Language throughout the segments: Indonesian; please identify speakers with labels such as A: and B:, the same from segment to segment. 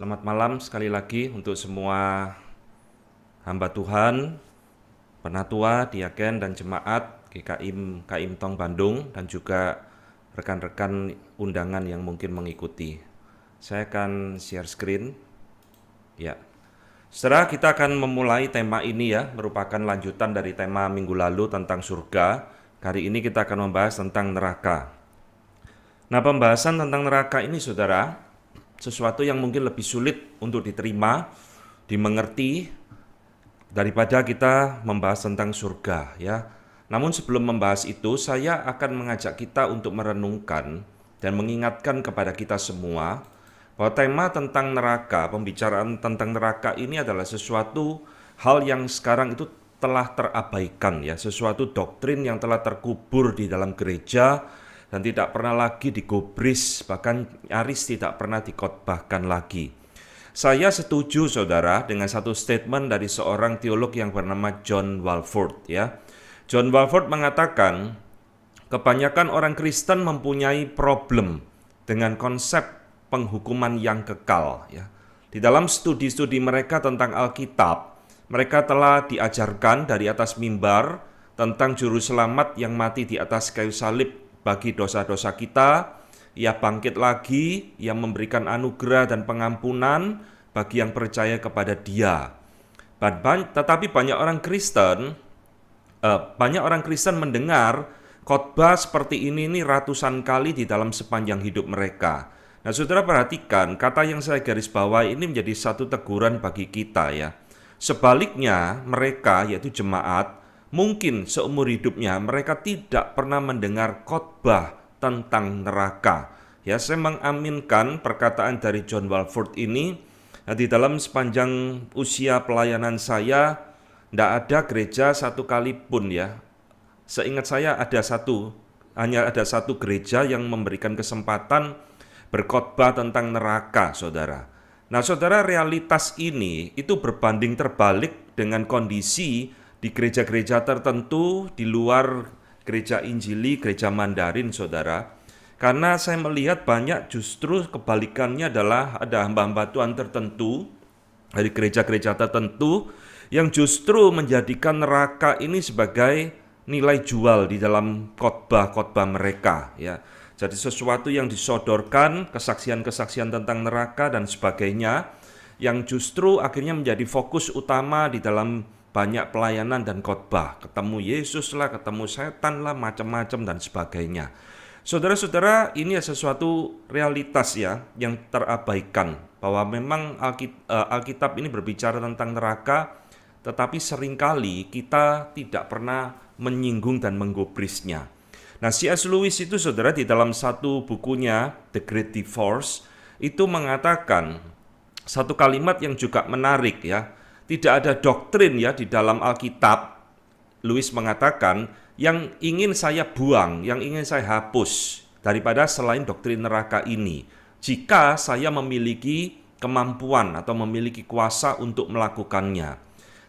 A: Selamat malam sekali lagi untuk semua hamba Tuhan, penatua, diaken, dan jemaat GKIM KIM Tong Bandung dan juga rekan-rekan undangan yang mungkin mengikuti. Saya akan share screen. Ya. Setelah kita akan memulai tema ini ya, merupakan lanjutan dari tema minggu lalu tentang surga. Kali ini kita akan membahas tentang neraka. Nah, pembahasan tentang neraka ini Saudara, sesuatu yang mungkin lebih sulit untuk diterima, dimengerti daripada kita membahas tentang surga ya. Namun sebelum membahas itu, saya akan mengajak kita untuk merenungkan dan mengingatkan kepada kita semua bahwa tema tentang neraka, pembicaraan tentang neraka ini adalah sesuatu hal yang sekarang itu telah terabaikan ya, sesuatu doktrin yang telah terkubur di dalam gereja dan tidak pernah lagi digobris, bahkan nyaris tidak pernah dikotbahkan lagi. Saya setuju saudara dengan satu statement dari seorang teolog yang bernama John Walford ya. John Walford mengatakan kebanyakan orang Kristen mempunyai problem dengan konsep penghukuman yang kekal ya. Di dalam studi-studi mereka tentang Alkitab, mereka telah diajarkan dari atas mimbar tentang juru selamat yang mati di atas kayu salib bagi dosa-dosa kita. Ia bangkit lagi, ia memberikan anugerah dan pengampunan bagi yang percaya kepada Dia. Tetapi banyak orang Kristen, eh, banyak orang Kristen mendengar khotbah seperti ini ini ratusan kali di dalam sepanjang hidup mereka. Nah, saudara perhatikan kata yang saya garis bawah ini menjadi satu teguran bagi kita ya. Sebaliknya mereka yaitu jemaat Mungkin seumur hidupnya mereka tidak pernah mendengar khotbah tentang neraka. Ya, saya mengaminkan perkataan dari John Walford ini nah, di dalam sepanjang usia pelayanan saya tidak ada gereja satu kali pun ya. Seingat saya ada satu, hanya ada satu gereja yang memberikan kesempatan berkhotbah tentang neraka, saudara. Nah, saudara, realitas ini itu berbanding terbalik dengan kondisi di gereja-gereja tertentu di luar gereja Injili, gereja Mandarin, saudara. Karena saya melihat banyak justru kebalikannya adalah ada hamba-hamba Tuhan tertentu dari gereja-gereja tertentu yang justru menjadikan neraka ini sebagai nilai jual di dalam khotbah-khotbah mereka ya. Jadi sesuatu yang disodorkan, kesaksian-kesaksian tentang neraka dan sebagainya yang justru akhirnya menjadi fokus utama di dalam banyak pelayanan dan khotbah, ketemu Yesus lah, ketemu setan lah, macam-macam dan sebagainya. Saudara-saudara, ini ya sesuatu realitas ya yang terabaikan bahwa memang eh, Alkitab ini berbicara tentang neraka, tetapi seringkali kita tidak pernah menyinggung dan menggubrisnya. Nah, C.S. Lewis itu saudara di dalam satu bukunya The Great Divorce itu mengatakan satu kalimat yang juga menarik ya tidak ada doktrin ya di dalam Alkitab. Louis mengatakan yang ingin saya buang, yang ingin saya hapus daripada selain doktrin neraka ini. Jika saya memiliki kemampuan atau memiliki kuasa untuk melakukannya.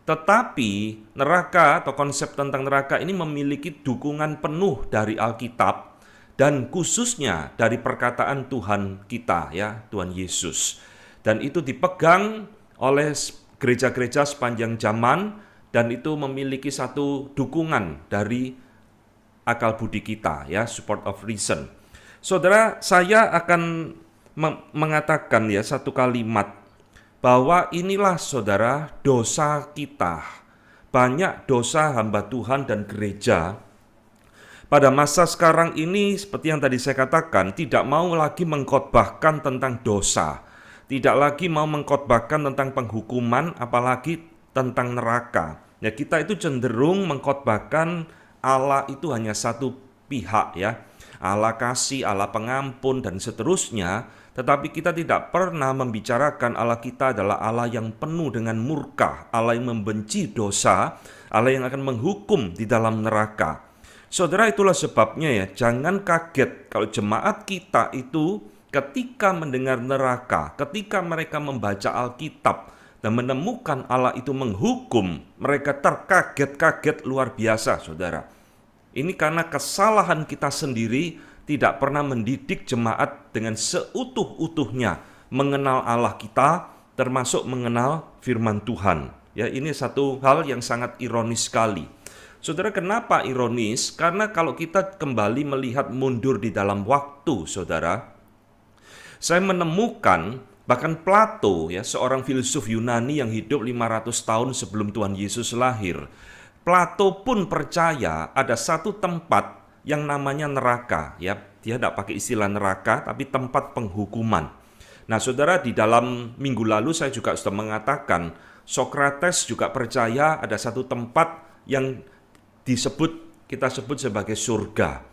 A: Tetapi neraka atau konsep tentang neraka ini memiliki dukungan penuh dari Alkitab dan khususnya dari perkataan Tuhan kita ya, Tuhan Yesus. Dan itu dipegang oleh gereja-gereja sepanjang zaman dan itu memiliki satu dukungan dari akal budi kita ya support of reason. Saudara, saya akan mengatakan ya satu kalimat bahwa inilah saudara dosa kita. Banyak dosa hamba Tuhan dan gereja pada masa sekarang ini seperti yang tadi saya katakan tidak mau lagi mengkhotbahkan tentang dosa tidak lagi mau mengkotbahkan tentang penghukuman apalagi tentang neraka. Ya kita itu cenderung mengkotbahkan Allah itu hanya satu pihak ya. Allah kasih, Allah pengampun dan seterusnya, tetapi kita tidak pernah membicarakan Allah kita adalah Allah yang penuh dengan murka, Allah yang membenci dosa, Allah yang akan menghukum di dalam neraka. Saudara itulah sebabnya ya, jangan kaget kalau jemaat kita itu ketika mendengar neraka, ketika mereka membaca Alkitab dan menemukan Allah itu menghukum, mereka terkaget-kaget luar biasa, saudara. Ini karena kesalahan kita sendiri tidak pernah mendidik jemaat dengan seutuh-utuhnya mengenal Allah kita, termasuk mengenal firman Tuhan. Ya, ini satu hal yang sangat ironis sekali. Saudara, kenapa ironis? Karena kalau kita kembali melihat mundur di dalam waktu, saudara, saya menemukan bahkan Plato ya, seorang filsuf Yunani yang hidup 500 tahun sebelum Tuhan Yesus lahir. Plato pun percaya ada satu tempat yang namanya neraka ya. Dia tidak pakai istilah neraka tapi tempat penghukuman. Nah, Saudara di dalam minggu lalu saya juga sudah mengatakan Socrates juga percaya ada satu tempat yang disebut kita sebut sebagai surga.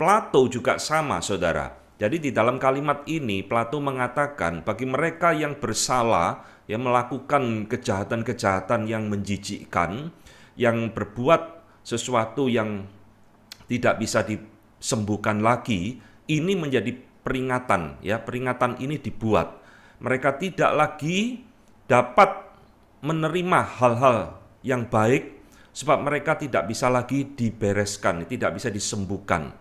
A: Plato juga sama, Saudara. Jadi di dalam kalimat ini Plato mengatakan bagi mereka yang bersalah yang melakukan kejahatan-kejahatan yang menjijikkan, yang berbuat sesuatu yang tidak bisa disembuhkan lagi, ini menjadi peringatan ya, peringatan ini dibuat. Mereka tidak lagi dapat menerima hal-hal yang baik sebab mereka tidak bisa lagi dibereskan, tidak bisa disembuhkan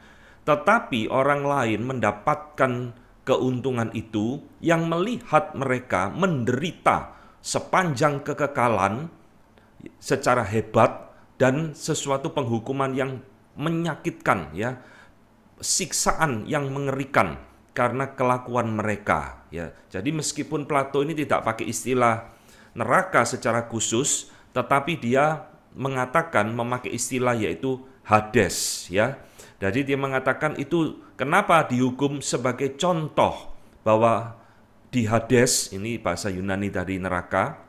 A: tetapi orang lain mendapatkan keuntungan itu yang melihat mereka menderita sepanjang kekekalan secara hebat dan sesuatu penghukuman yang menyakitkan ya siksaan yang mengerikan karena kelakuan mereka ya jadi meskipun Plato ini tidak pakai istilah neraka secara khusus tetapi dia mengatakan memakai istilah yaitu Hades ya jadi dia mengatakan itu kenapa dihukum sebagai contoh bahwa di Hades, ini bahasa Yunani dari neraka,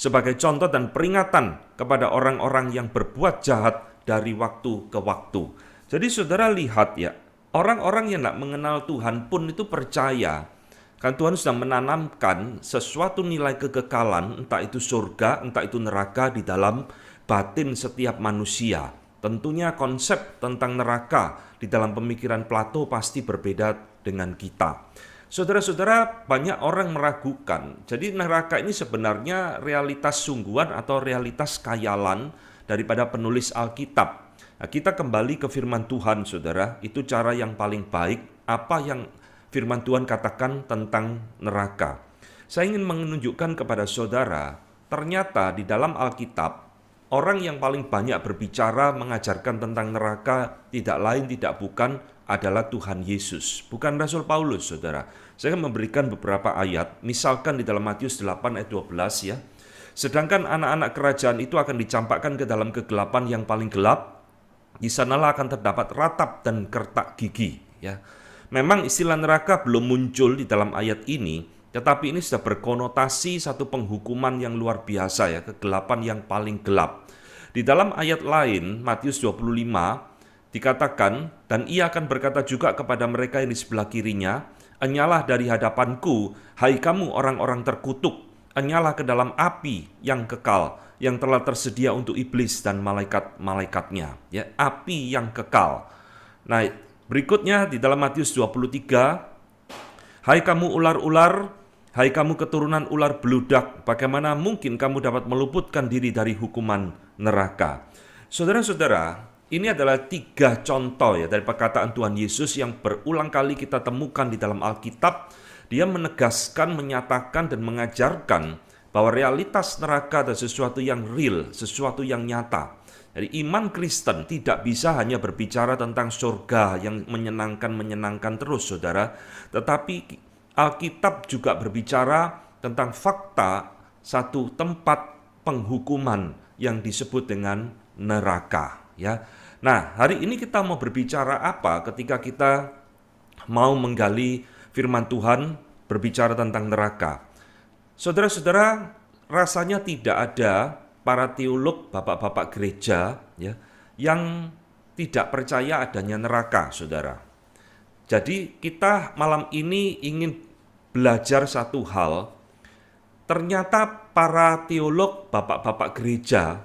A: sebagai contoh dan peringatan kepada orang-orang yang berbuat jahat dari waktu ke waktu. Jadi saudara lihat ya, orang-orang yang tidak mengenal Tuhan pun itu percaya Kan Tuhan sudah menanamkan sesuatu nilai kekekalan, entah itu surga, entah itu neraka di dalam batin setiap manusia. Tentunya konsep tentang neraka di dalam pemikiran Plato pasti berbeda dengan kita. Saudara-saudara, banyak orang meragukan. Jadi neraka ini sebenarnya realitas sungguhan atau realitas kayalan daripada penulis Alkitab. Nah, kita kembali ke firman Tuhan, Saudara. Itu cara yang paling baik apa yang firman Tuhan katakan tentang neraka. Saya ingin menunjukkan kepada saudara, ternyata di dalam Alkitab Orang yang paling banyak berbicara mengajarkan tentang neraka tidak lain tidak bukan adalah Tuhan Yesus, bukan Rasul Paulus, saudara. Saya akan memberikan beberapa ayat, misalkan di dalam Matius 8 ayat 12 ya. Sedangkan anak-anak kerajaan itu akan dicampakkan ke dalam kegelapan yang paling gelap, di sanalah akan terdapat ratap dan kertak gigi ya. Memang istilah neraka belum muncul di dalam ayat ini, tetapi ini sudah berkonotasi satu penghukuman yang luar biasa ya, kegelapan yang paling gelap. Di dalam ayat lain, Matius 25, dikatakan, dan ia akan berkata juga kepada mereka yang di sebelah kirinya, Enyalah dari hadapanku, hai kamu orang-orang terkutuk, enyalah ke dalam api yang kekal, yang telah tersedia untuk iblis dan malaikat-malaikatnya. Ya, api yang kekal. Nah, berikutnya di dalam Matius 23, Hai kamu ular-ular, Hai kamu keturunan ular beludak, bagaimana mungkin kamu dapat meluputkan diri dari hukuman neraka? Saudara-saudara, ini adalah tiga contoh ya dari perkataan Tuhan Yesus yang berulang kali kita temukan di dalam Alkitab. Dia menegaskan, menyatakan, dan mengajarkan bahwa realitas neraka adalah sesuatu yang real, sesuatu yang nyata. Jadi iman Kristen tidak bisa hanya berbicara tentang surga yang menyenangkan-menyenangkan terus, saudara. Tetapi Alkitab juga berbicara tentang fakta satu tempat penghukuman yang disebut dengan neraka ya. Nah, hari ini kita mau berbicara apa ketika kita mau menggali firman Tuhan berbicara tentang neraka. Saudara-saudara, rasanya tidak ada para teolog bapak-bapak gereja ya yang tidak percaya adanya neraka, Saudara. Jadi kita malam ini ingin belajar satu hal, ternyata para teolog bapak-bapak gereja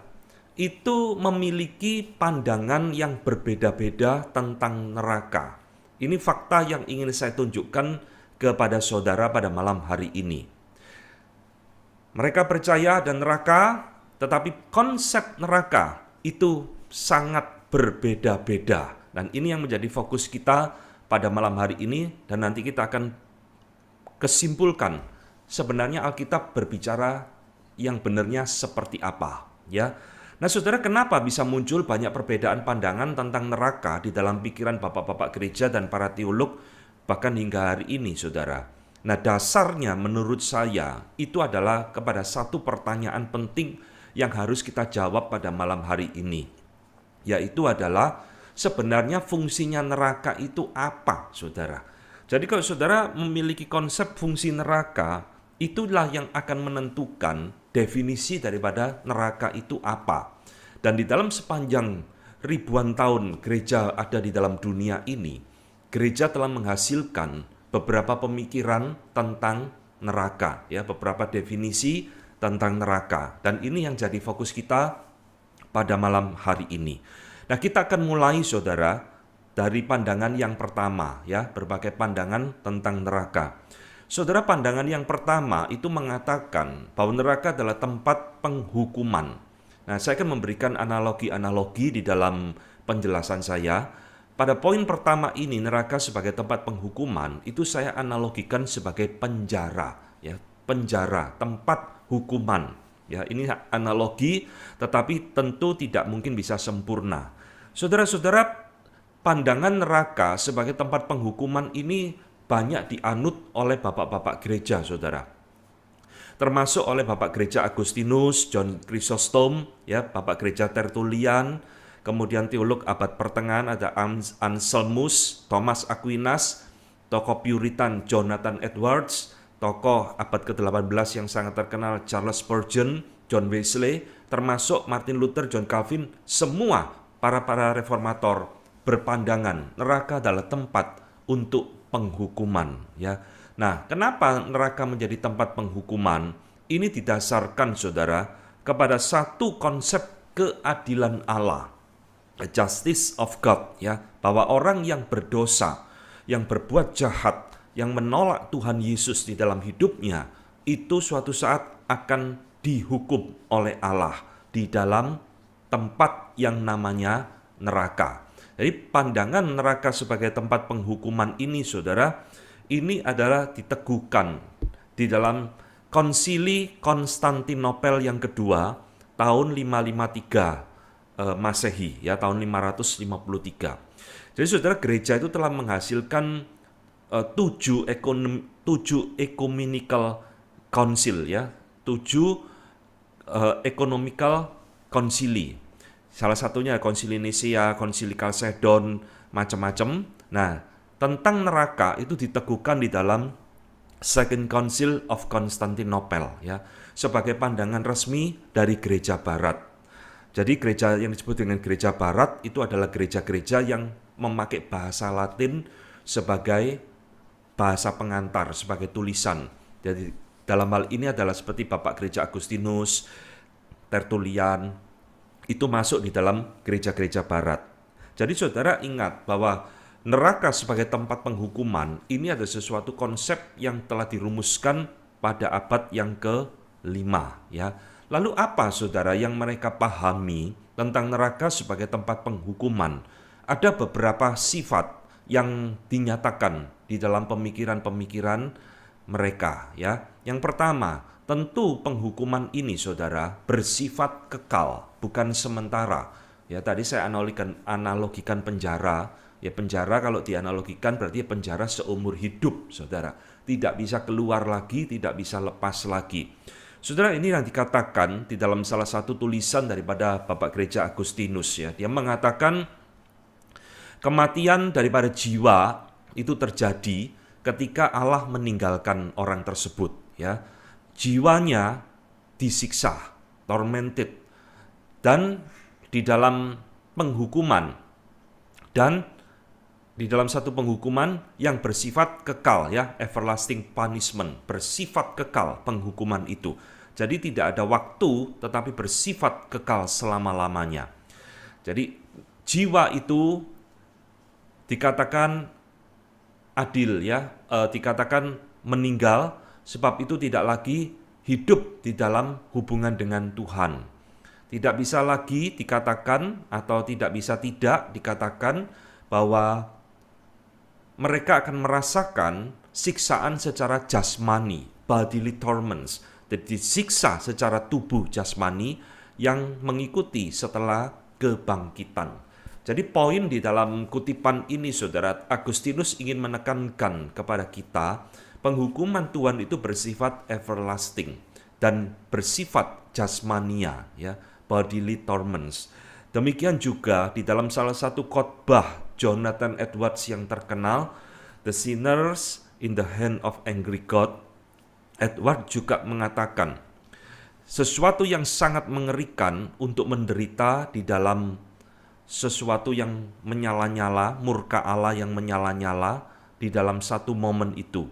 A: itu memiliki pandangan yang berbeda-beda tentang neraka. Ini fakta yang ingin saya tunjukkan kepada saudara pada malam hari ini. Mereka percaya dan neraka, tetapi konsep neraka itu sangat berbeda-beda. Dan ini yang menjadi fokus kita pada malam hari ini dan nanti kita akan kesimpulkan sebenarnya Alkitab berbicara yang benarnya seperti apa, ya. Nah, Saudara, kenapa bisa muncul banyak perbedaan pandangan tentang neraka di dalam pikiran bapak-bapak gereja dan para teolog bahkan hingga hari ini, Saudara? Nah, dasarnya menurut saya itu adalah kepada satu pertanyaan penting yang harus kita jawab pada malam hari ini, yaitu adalah sebenarnya fungsinya neraka itu apa, Saudara? Jadi kalau saudara memiliki konsep fungsi neraka, itulah yang akan menentukan definisi daripada neraka itu apa. Dan di dalam sepanjang ribuan tahun gereja ada di dalam dunia ini, gereja telah menghasilkan beberapa pemikiran tentang neraka, ya, beberapa definisi tentang neraka. Dan ini yang jadi fokus kita pada malam hari ini. Nah, kita akan mulai saudara dari pandangan yang pertama ya, berbagai pandangan tentang neraka. Saudara pandangan yang pertama itu mengatakan bahwa neraka adalah tempat penghukuman. Nah, saya akan memberikan analogi-analogi di dalam penjelasan saya. Pada poin pertama ini neraka sebagai tempat penghukuman itu saya analogikan sebagai penjara ya, penjara, tempat hukuman. Ya, ini analogi tetapi tentu tidak mungkin bisa sempurna. Saudara-saudara pandangan neraka sebagai tempat penghukuman ini banyak dianut oleh bapak-bapak gereja, saudara. Termasuk oleh bapak gereja Agustinus, John Chrysostom, ya, bapak gereja Tertulian, kemudian teolog abad pertengahan ada Anselmus, Thomas Aquinas, tokoh Puritan Jonathan Edwards, tokoh abad ke-18 yang sangat terkenal Charles Spurgeon, John Wesley, termasuk Martin Luther, John Calvin, semua para-para reformator berpandangan neraka adalah tempat untuk penghukuman ya. Nah, kenapa neraka menjadi tempat penghukuman? Ini didasarkan Saudara kepada satu konsep keadilan Allah. Justice of God ya, bahwa orang yang berdosa, yang berbuat jahat, yang menolak Tuhan Yesus di dalam hidupnya itu suatu saat akan dihukum oleh Allah di dalam tempat yang namanya neraka. Jadi pandangan neraka sebagai tempat penghukuman ini saudara, ini adalah diteguhkan di dalam konsili Konstantinopel yang kedua tahun 553 eh, Masehi ya tahun 553. Jadi saudara gereja itu telah menghasilkan eh, tujuh ekonom, tujuh ekumenical konsil, ya, tujuh eh, konsili. konsili. Salah satunya konsili Nisia, konsili Kalsedon, macam-macam. Nah, tentang neraka itu diteguhkan di dalam Second Council of Constantinople ya, sebagai pandangan resmi dari gereja barat. Jadi gereja yang disebut dengan gereja barat itu adalah gereja-gereja yang memakai bahasa Latin sebagai bahasa pengantar, sebagai tulisan. Jadi dalam hal ini adalah seperti Bapak Gereja Agustinus, Tertulian, itu masuk di dalam gereja-gereja barat. Jadi saudara ingat bahwa neraka sebagai tempat penghukuman ini ada sesuatu konsep yang telah dirumuskan pada abad yang ke-5 ya. Lalu apa saudara yang mereka pahami tentang neraka sebagai tempat penghukuman? Ada beberapa sifat yang dinyatakan di dalam pemikiran-pemikiran mereka ya. Yang pertama, Tentu penghukuman ini saudara bersifat kekal, bukan sementara. Ya tadi saya analogikan, analogikan penjara. Ya penjara kalau dianalogikan berarti ya penjara seumur hidup saudara. Tidak bisa keluar lagi, tidak bisa lepas lagi. Saudara ini yang dikatakan di dalam salah satu tulisan daripada Bapak Gereja Agustinus ya. Dia mengatakan kematian daripada jiwa itu terjadi ketika Allah meninggalkan orang tersebut ya jiwanya disiksa, tormented, dan di dalam penghukuman, dan di dalam satu penghukuman yang bersifat kekal ya, everlasting punishment, bersifat kekal penghukuman itu. Jadi tidak ada waktu tetapi bersifat kekal selama-lamanya. Jadi jiwa itu dikatakan adil ya, e, dikatakan meninggal sebab itu tidak lagi hidup di dalam hubungan dengan Tuhan. Tidak bisa lagi dikatakan atau tidak bisa tidak dikatakan bahwa mereka akan merasakan siksaan secara jasmani, bodily torments, jadi siksa secara tubuh jasmani yang mengikuti setelah kebangkitan. Jadi poin di dalam kutipan ini saudara Agustinus ingin menekankan kepada kita penghukuman Tuhan itu bersifat everlasting dan bersifat jasmania ya bodily torments. Demikian juga di dalam salah satu khotbah Jonathan Edwards yang terkenal The Sinners in the Hand of Angry God Edward juga mengatakan sesuatu yang sangat mengerikan untuk menderita di dalam sesuatu yang menyala-nyala, murka Allah yang menyala-nyala di dalam satu momen itu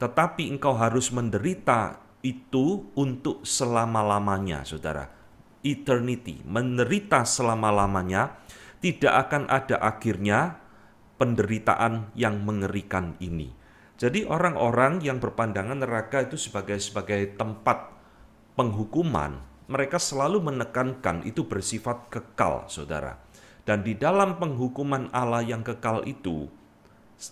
A: tetapi engkau harus menderita itu untuk selama-lamanya, saudara. Eternity, menderita selama-lamanya, tidak akan ada akhirnya penderitaan yang mengerikan ini. Jadi orang-orang yang berpandangan neraka itu sebagai sebagai tempat penghukuman, mereka selalu menekankan itu bersifat kekal, saudara. Dan di dalam penghukuman Allah yang kekal itu,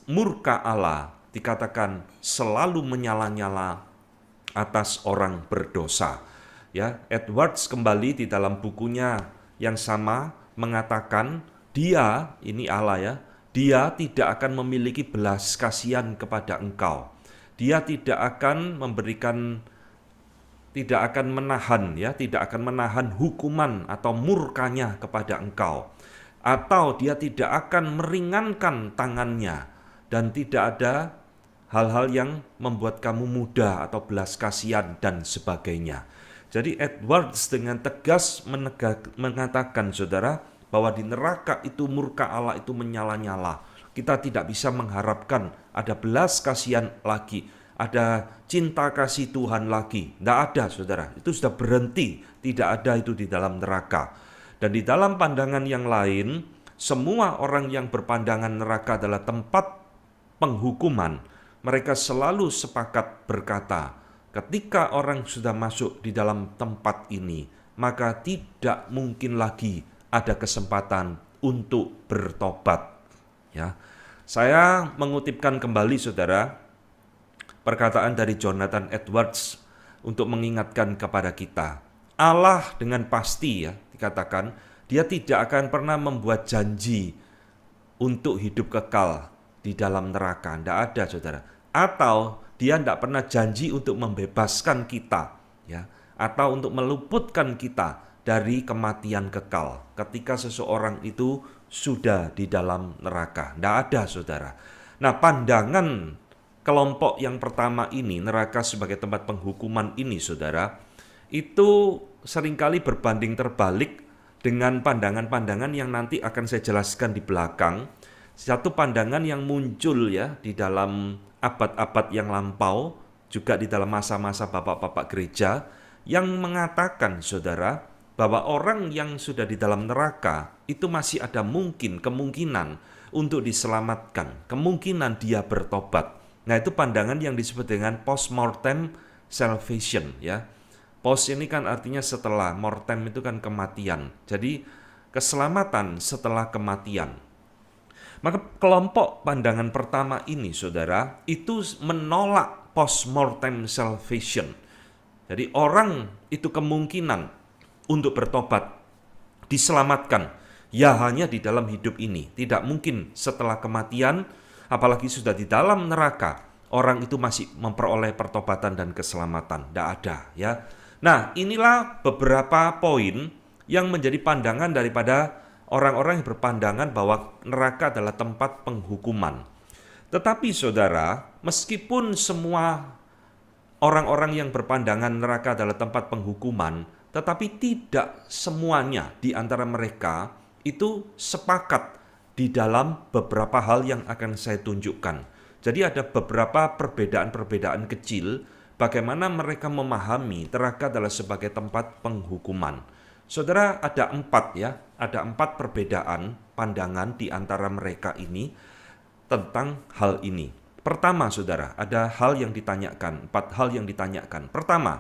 A: murka Allah dikatakan selalu menyala-nyala atas orang berdosa. Ya, Edwards kembali di dalam bukunya yang sama mengatakan dia ini Allah ya, dia tidak akan memiliki belas kasihan kepada engkau. Dia tidak akan memberikan tidak akan menahan ya, tidak akan menahan hukuman atau murkanya kepada engkau atau dia tidak akan meringankan tangannya dan tidak ada hal-hal yang membuat kamu muda atau belas kasihan dan sebagainya. Jadi Edwards dengan tegas menegak, mengatakan saudara bahwa di neraka itu murka Allah itu menyala-nyala. Kita tidak bisa mengharapkan ada belas kasihan lagi, ada cinta kasih Tuhan lagi. Tidak ada saudara, itu sudah berhenti, tidak ada itu di dalam neraka. Dan di dalam pandangan yang lain, semua orang yang berpandangan neraka adalah tempat penghukuman mereka selalu sepakat berkata, "Ketika orang sudah masuk di dalam tempat ini, maka tidak mungkin lagi ada kesempatan untuk bertobat." Ya. Saya mengutipkan kembali Saudara perkataan dari Jonathan Edwards untuk mengingatkan kepada kita. Allah dengan pasti ya dikatakan, dia tidak akan pernah membuat janji untuk hidup kekal di dalam neraka. Tidak ada, saudara. Atau dia tidak pernah janji untuk membebaskan kita, ya, atau untuk meluputkan kita dari kematian kekal. Ketika seseorang itu sudah di dalam neraka, tidak ada, saudara. Nah, pandangan kelompok yang pertama ini, neraka sebagai tempat penghukuman ini, saudara, itu seringkali berbanding terbalik dengan pandangan-pandangan yang nanti akan saya jelaskan di belakang satu pandangan yang muncul ya di dalam abad-abad yang lampau, juga di dalam masa-masa bapak-bapak gereja yang mengatakan saudara bahwa orang yang sudah di dalam neraka itu masih ada mungkin kemungkinan untuk diselamatkan, kemungkinan dia bertobat. Nah, itu pandangan yang disebut dengan post-mortem salvation ya. Post ini kan artinya setelah, mortem itu kan kematian. Jadi keselamatan setelah kematian. Maka kelompok pandangan pertama ini saudara itu menolak post mortem salvation. Jadi orang itu kemungkinan untuk bertobat, diselamatkan, ya hanya di dalam hidup ini. Tidak mungkin setelah kematian, apalagi sudah di dalam neraka, orang itu masih memperoleh pertobatan dan keselamatan. Tidak ada ya. Nah inilah beberapa poin yang menjadi pandangan daripada orang-orang yang berpandangan bahwa neraka adalah tempat penghukuman. Tetapi saudara, meskipun semua orang-orang yang berpandangan neraka adalah tempat penghukuman, tetapi tidak semuanya di antara mereka itu sepakat di dalam beberapa hal yang akan saya tunjukkan. Jadi ada beberapa perbedaan-perbedaan kecil bagaimana mereka memahami neraka adalah sebagai tempat penghukuman. Saudara, ada empat ya ada empat perbedaan pandangan di antara mereka ini tentang hal ini. Pertama, saudara, ada hal yang ditanyakan, empat hal yang ditanyakan. Pertama,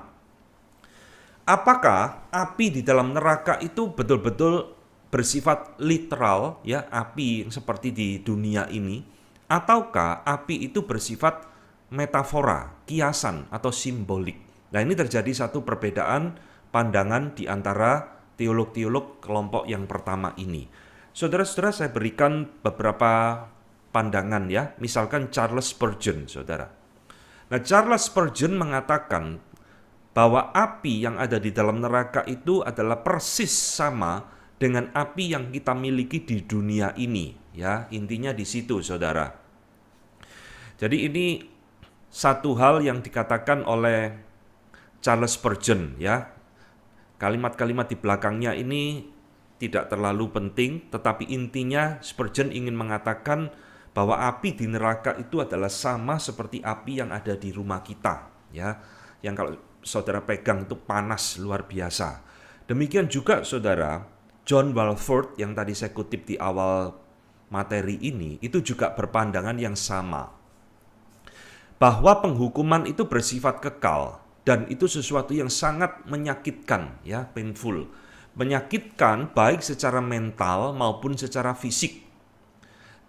A: apakah api di dalam neraka itu betul-betul bersifat literal, ya, api seperti di dunia ini, ataukah api itu bersifat metafora, kiasan, atau simbolik? Nah, ini terjadi satu perbedaan pandangan di antara teolog-teolog kelompok yang pertama ini. Saudara-saudara, saya berikan beberapa pandangan ya. Misalkan Charles Spurgeon, saudara. Nah, Charles Spurgeon mengatakan bahwa api yang ada di dalam neraka itu adalah persis sama dengan api yang kita miliki di dunia ini, ya. Intinya di situ, saudara. Jadi ini satu hal yang dikatakan oleh Charles Spurgeon ya Kalimat-kalimat di belakangnya ini tidak terlalu penting, tetapi intinya Spurgeon ingin mengatakan bahwa api di neraka itu adalah sama seperti api yang ada di rumah kita, ya. Yang kalau saudara pegang itu panas luar biasa. Demikian juga saudara John Walford yang tadi saya kutip di awal materi ini itu juga berpandangan yang sama. Bahwa penghukuman itu bersifat kekal, dan itu sesuatu yang sangat menyakitkan ya painful menyakitkan baik secara mental maupun secara fisik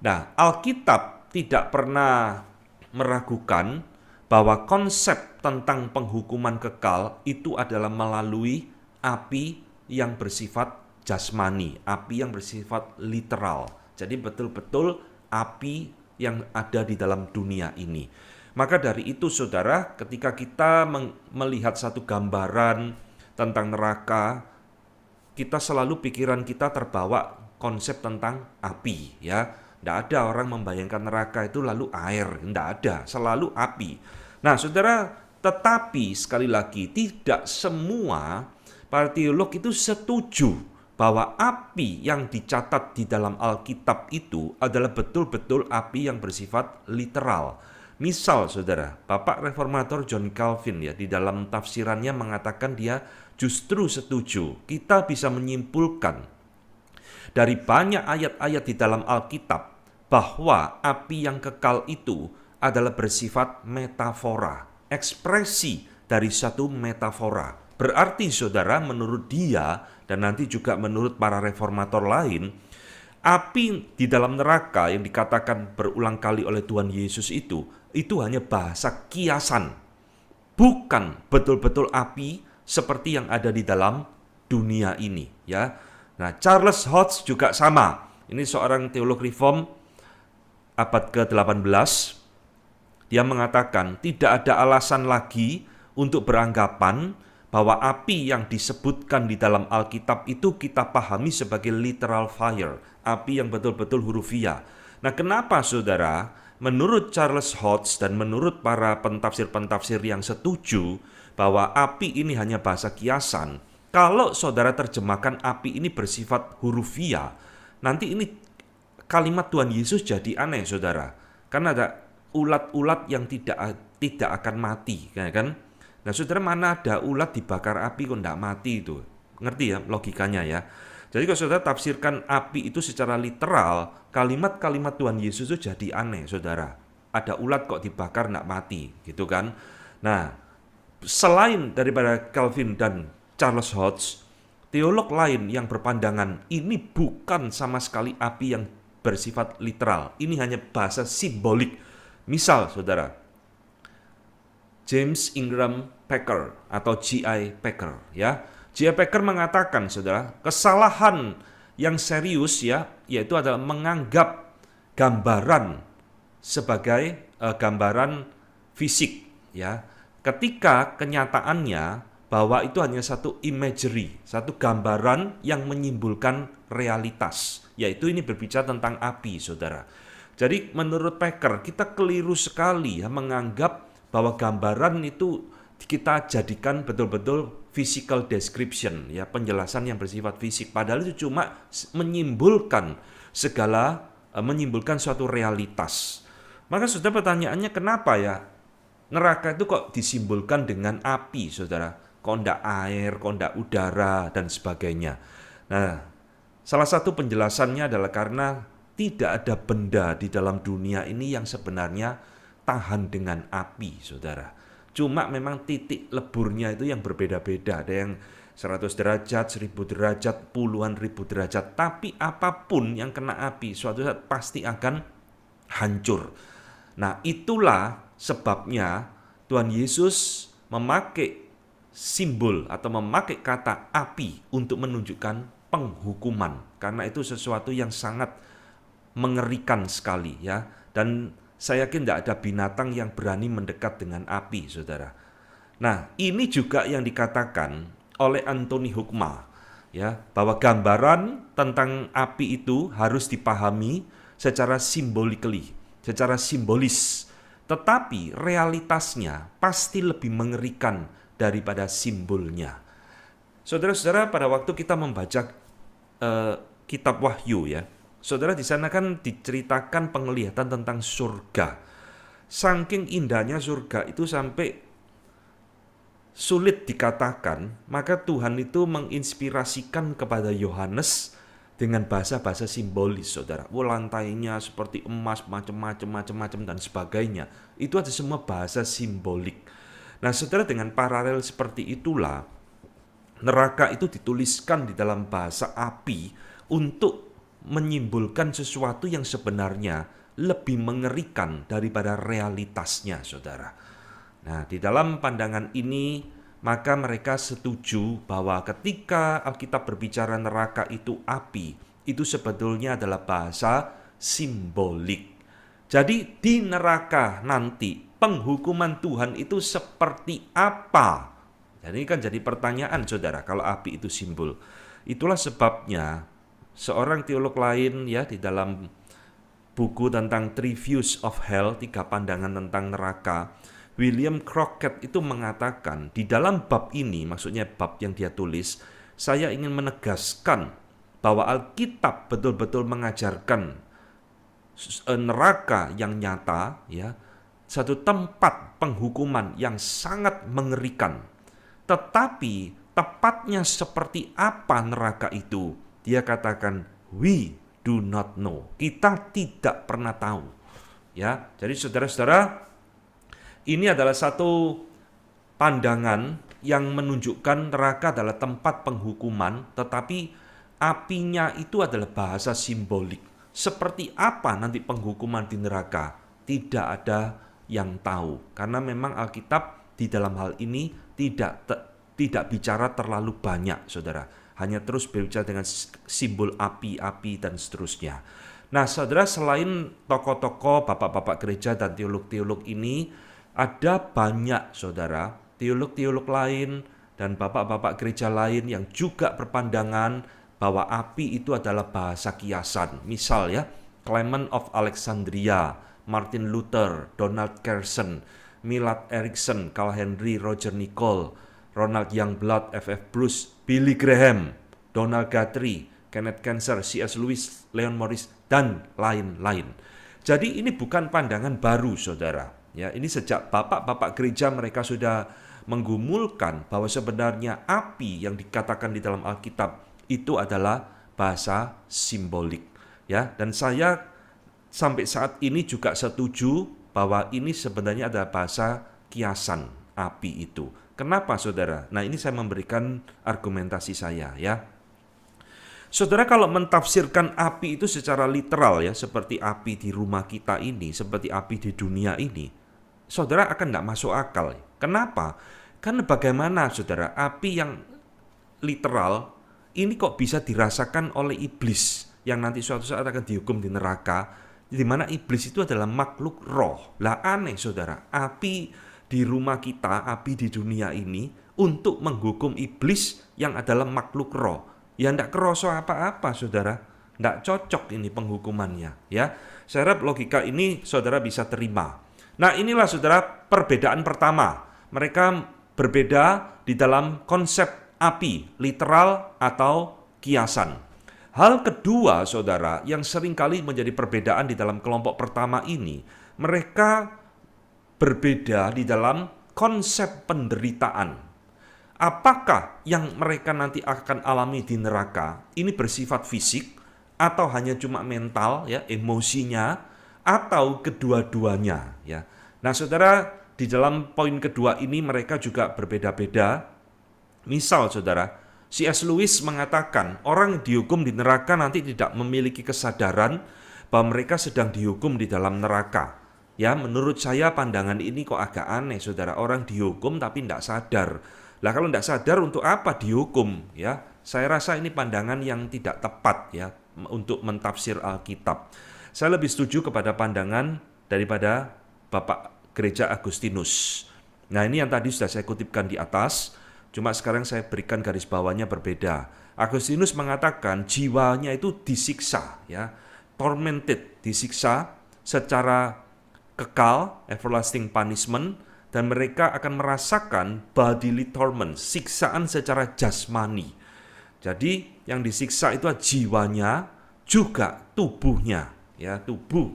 A: nah Alkitab tidak pernah meragukan bahwa konsep tentang penghukuman kekal itu adalah melalui api yang bersifat jasmani, api yang bersifat literal. Jadi betul-betul api yang ada di dalam dunia ini. Maka dari itu saudara, ketika kita melihat satu gambaran tentang neraka, kita selalu pikiran kita terbawa konsep tentang api ya. Tidak ada orang membayangkan neraka itu lalu air, tidak ada, selalu api. Nah saudara, tetapi sekali lagi tidak semua para teolog itu setuju bahwa api yang dicatat di dalam Alkitab itu adalah betul-betul api yang bersifat literal Misal saudara, Bapak Reformator John Calvin ya di dalam tafsirannya mengatakan dia justru setuju kita bisa menyimpulkan dari banyak ayat-ayat di dalam Alkitab bahwa api yang kekal itu adalah bersifat metafora, ekspresi dari satu metafora. Berarti saudara menurut dia dan nanti juga menurut para reformator lain, api di dalam neraka yang dikatakan berulang kali oleh Tuhan Yesus itu itu hanya bahasa kiasan, bukan betul-betul api seperti yang ada di dalam dunia ini ya. Nah, Charles Hodge juga sama. Ini seorang teolog reform abad ke-18. Dia mengatakan tidak ada alasan lagi untuk beranggapan bahwa api yang disebutkan di dalam Alkitab itu kita pahami sebagai literal fire, api yang betul-betul hurufiah. Nah, kenapa saudara menurut Charles Hodge dan menurut para pentafsir-pentafsir yang setuju bahwa api ini hanya bahasa kiasan, kalau saudara terjemahkan api ini bersifat hurufia, nanti ini kalimat Tuhan Yesus jadi aneh saudara. Karena ada ulat-ulat yang tidak tidak akan mati, ya kan? Nah, saudara mana ada ulat dibakar api kok tidak mati itu? Ngerti ya logikanya ya. Jadi kalau saudara tafsirkan api itu secara literal, kalimat-kalimat Tuhan Yesus itu jadi aneh, saudara. Ada ulat kok dibakar nak mati, gitu kan? Nah, selain daripada Calvin dan Charles Hodge, teolog lain yang berpandangan ini bukan sama sekali api yang bersifat literal. Ini hanya bahasa simbolik. Misal, saudara, James Ingram Packer atau G.I. Packer, ya. G.I. Packer mengatakan, saudara, kesalahan yang serius ya, yaitu adalah menganggap gambaran sebagai uh, gambaran fisik ya. Ketika kenyataannya bahwa itu hanya satu imagery, satu gambaran yang menyimpulkan realitas, yaitu ini berbicara tentang api, Saudara. Jadi menurut Packer, kita keliru sekali ya menganggap bahwa gambaran itu kita jadikan betul-betul physical description ya penjelasan yang bersifat fisik padahal itu cuma menyimpulkan segala eh, menyimpulkan suatu realitas maka sudah pertanyaannya kenapa ya neraka itu kok disimbolkan dengan api saudara kondak air kondak udara dan sebagainya nah salah satu penjelasannya adalah karena tidak ada benda di dalam dunia ini yang sebenarnya tahan dengan api saudara Cuma memang titik leburnya itu yang berbeda-beda. Ada yang 100 derajat, 1000 derajat, puluhan ribu derajat. Tapi apapun yang kena api, suatu saat pasti akan hancur. Nah, itulah sebabnya Tuhan Yesus memakai simbol atau memakai kata api untuk menunjukkan penghukuman. Karena itu sesuatu yang sangat mengerikan sekali ya. Dan saya yakin tidak ada binatang yang berani mendekat dengan api, saudara. Nah, ini juga yang dikatakan oleh Anthony Hukma, ya, bahwa gambaran tentang api itu harus dipahami secara simbolik, secara simbolis. Tetapi realitasnya pasti lebih mengerikan daripada simbolnya. Saudara-saudara, pada waktu kita membaca uh, kitab Wahyu ya, Saudara di sana kan diceritakan penglihatan tentang surga. Saking indahnya surga itu sampai sulit dikatakan, maka Tuhan itu menginspirasikan kepada Yohanes dengan bahasa-bahasa simbolis, saudara. Oh, lantainya seperti emas, macam-macam, macam-macam, dan sebagainya. Itu ada semua bahasa simbolik. Nah, saudara, dengan paralel seperti itulah, neraka itu dituliskan di dalam bahasa api untuk menyimpulkan sesuatu yang sebenarnya lebih mengerikan daripada realitasnya, saudara. Nah, di dalam pandangan ini, maka mereka setuju bahwa ketika Alkitab berbicara neraka itu api, itu sebetulnya adalah bahasa simbolik. Jadi, di neraka nanti penghukuman Tuhan itu seperti apa? Jadi, ini kan jadi pertanyaan, saudara. Kalau api itu simbol, itulah sebabnya seorang teolog lain ya di dalam buku tentang Three Views of Hell, tiga pandangan tentang neraka, William Crockett itu mengatakan di dalam bab ini, maksudnya bab yang dia tulis, saya ingin menegaskan bahwa Alkitab betul-betul mengajarkan e, neraka yang nyata ya, satu tempat penghukuman yang sangat mengerikan. Tetapi tepatnya seperti apa neraka itu? dia katakan we do not know. Kita tidak pernah tahu. Ya, jadi saudara-saudara, ini adalah satu pandangan yang menunjukkan neraka adalah tempat penghukuman, tetapi apinya itu adalah bahasa simbolik. Seperti apa nanti penghukuman di neraka? Tidak ada yang tahu, karena memang Alkitab di dalam hal ini tidak tidak bicara terlalu banyak, saudara hanya terus berbicara dengan simbol api-api dan seterusnya. Nah, saudara, selain tokoh-tokoh, bapak-bapak gereja, dan teolog-teolog ini, ada banyak saudara, teolog-teolog lain, dan bapak-bapak gereja lain yang juga berpandangan bahwa api itu adalah bahasa kiasan. Misal ya, Clement of Alexandria, Martin Luther, Donald Carson, Milad Erickson, Carl Henry, Roger Nicole, Ronald Youngblood, F.F. Bruce, Billy Graham, Donald Guthrie, Kenneth Cancer, C.S. Lewis, Leon Morris, dan lain-lain. Jadi ini bukan pandangan baru, saudara. Ya, ini sejak bapak-bapak gereja mereka sudah menggumulkan bahwa sebenarnya api yang dikatakan di dalam Alkitab itu adalah bahasa simbolik. Ya, dan saya sampai saat ini juga setuju bahwa ini sebenarnya adalah bahasa kiasan api itu Kenapa saudara? Nah ini saya memberikan argumentasi saya ya. Saudara kalau mentafsirkan api itu secara literal ya, seperti api di rumah kita ini, seperti api di dunia ini, saudara akan tidak masuk akal. Kenapa? Karena bagaimana saudara, api yang literal ini kok bisa dirasakan oleh iblis yang nanti suatu saat akan dihukum di neraka, di mana iblis itu adalah makhluk roh. Lah aneh saudara, api di rumah kita, api di dunia ini, untuk menghukum iblis yang adalah makhluk roh. Ya tidak keroso apa-apa, saudara. Tidak cocok ini penghukumannya. ya. Saya harap logika ini saudara bisa terima. Nah inilah saudara perbedaan pertama. Mereka berbeda di dalam konsep api, literal atau kiasan. Hal kedua, saudara, yang seringkali menjadi perbedaan di dalam kelompok pertama ini, mereka berbeda di dalam konsep penderitaan. Apakah yang mereka nanti akan alami di neraka ini bersifat fisik atau hanya cuma mental ya, emosinya atau kedua-duanya ya. Nah, Saudara, di dalam poin kedua ini mereka juga berbeda-beda. Misal Saudara, C.S. Lewis mengatakan orang dihukum di neraka nanti tidak memiliki kesadaran bahwa mereka sedang dihukum di dalam neraka Ya, menurut saya pandangan ini kok agak aneh, saudara. Orang dihukum tapi tidak sadar. Lah kalau tidak sadar untuk apa dihukum? Ya, saya rasa ini pandangan yang tidak tepat ya untuk mentafsir Alkitab. Saya lebih setuju kepada pandangan daripada Bapak Gereja Agustinus. Nah ini yang tadi sudah saya kutipkan di atas, cuma sekarang saya berikan garis bawahnya berbeda. Agustinus mengatakan jiwanya itu disiksa, ya, tormented, disiksa secara kekal, everlasting punishment, dan mereka akan merasakan bodily torment, siksaan secara jasmani. Jadi yang disiksa itu jiwanya juga tubuhnya, ya tubuh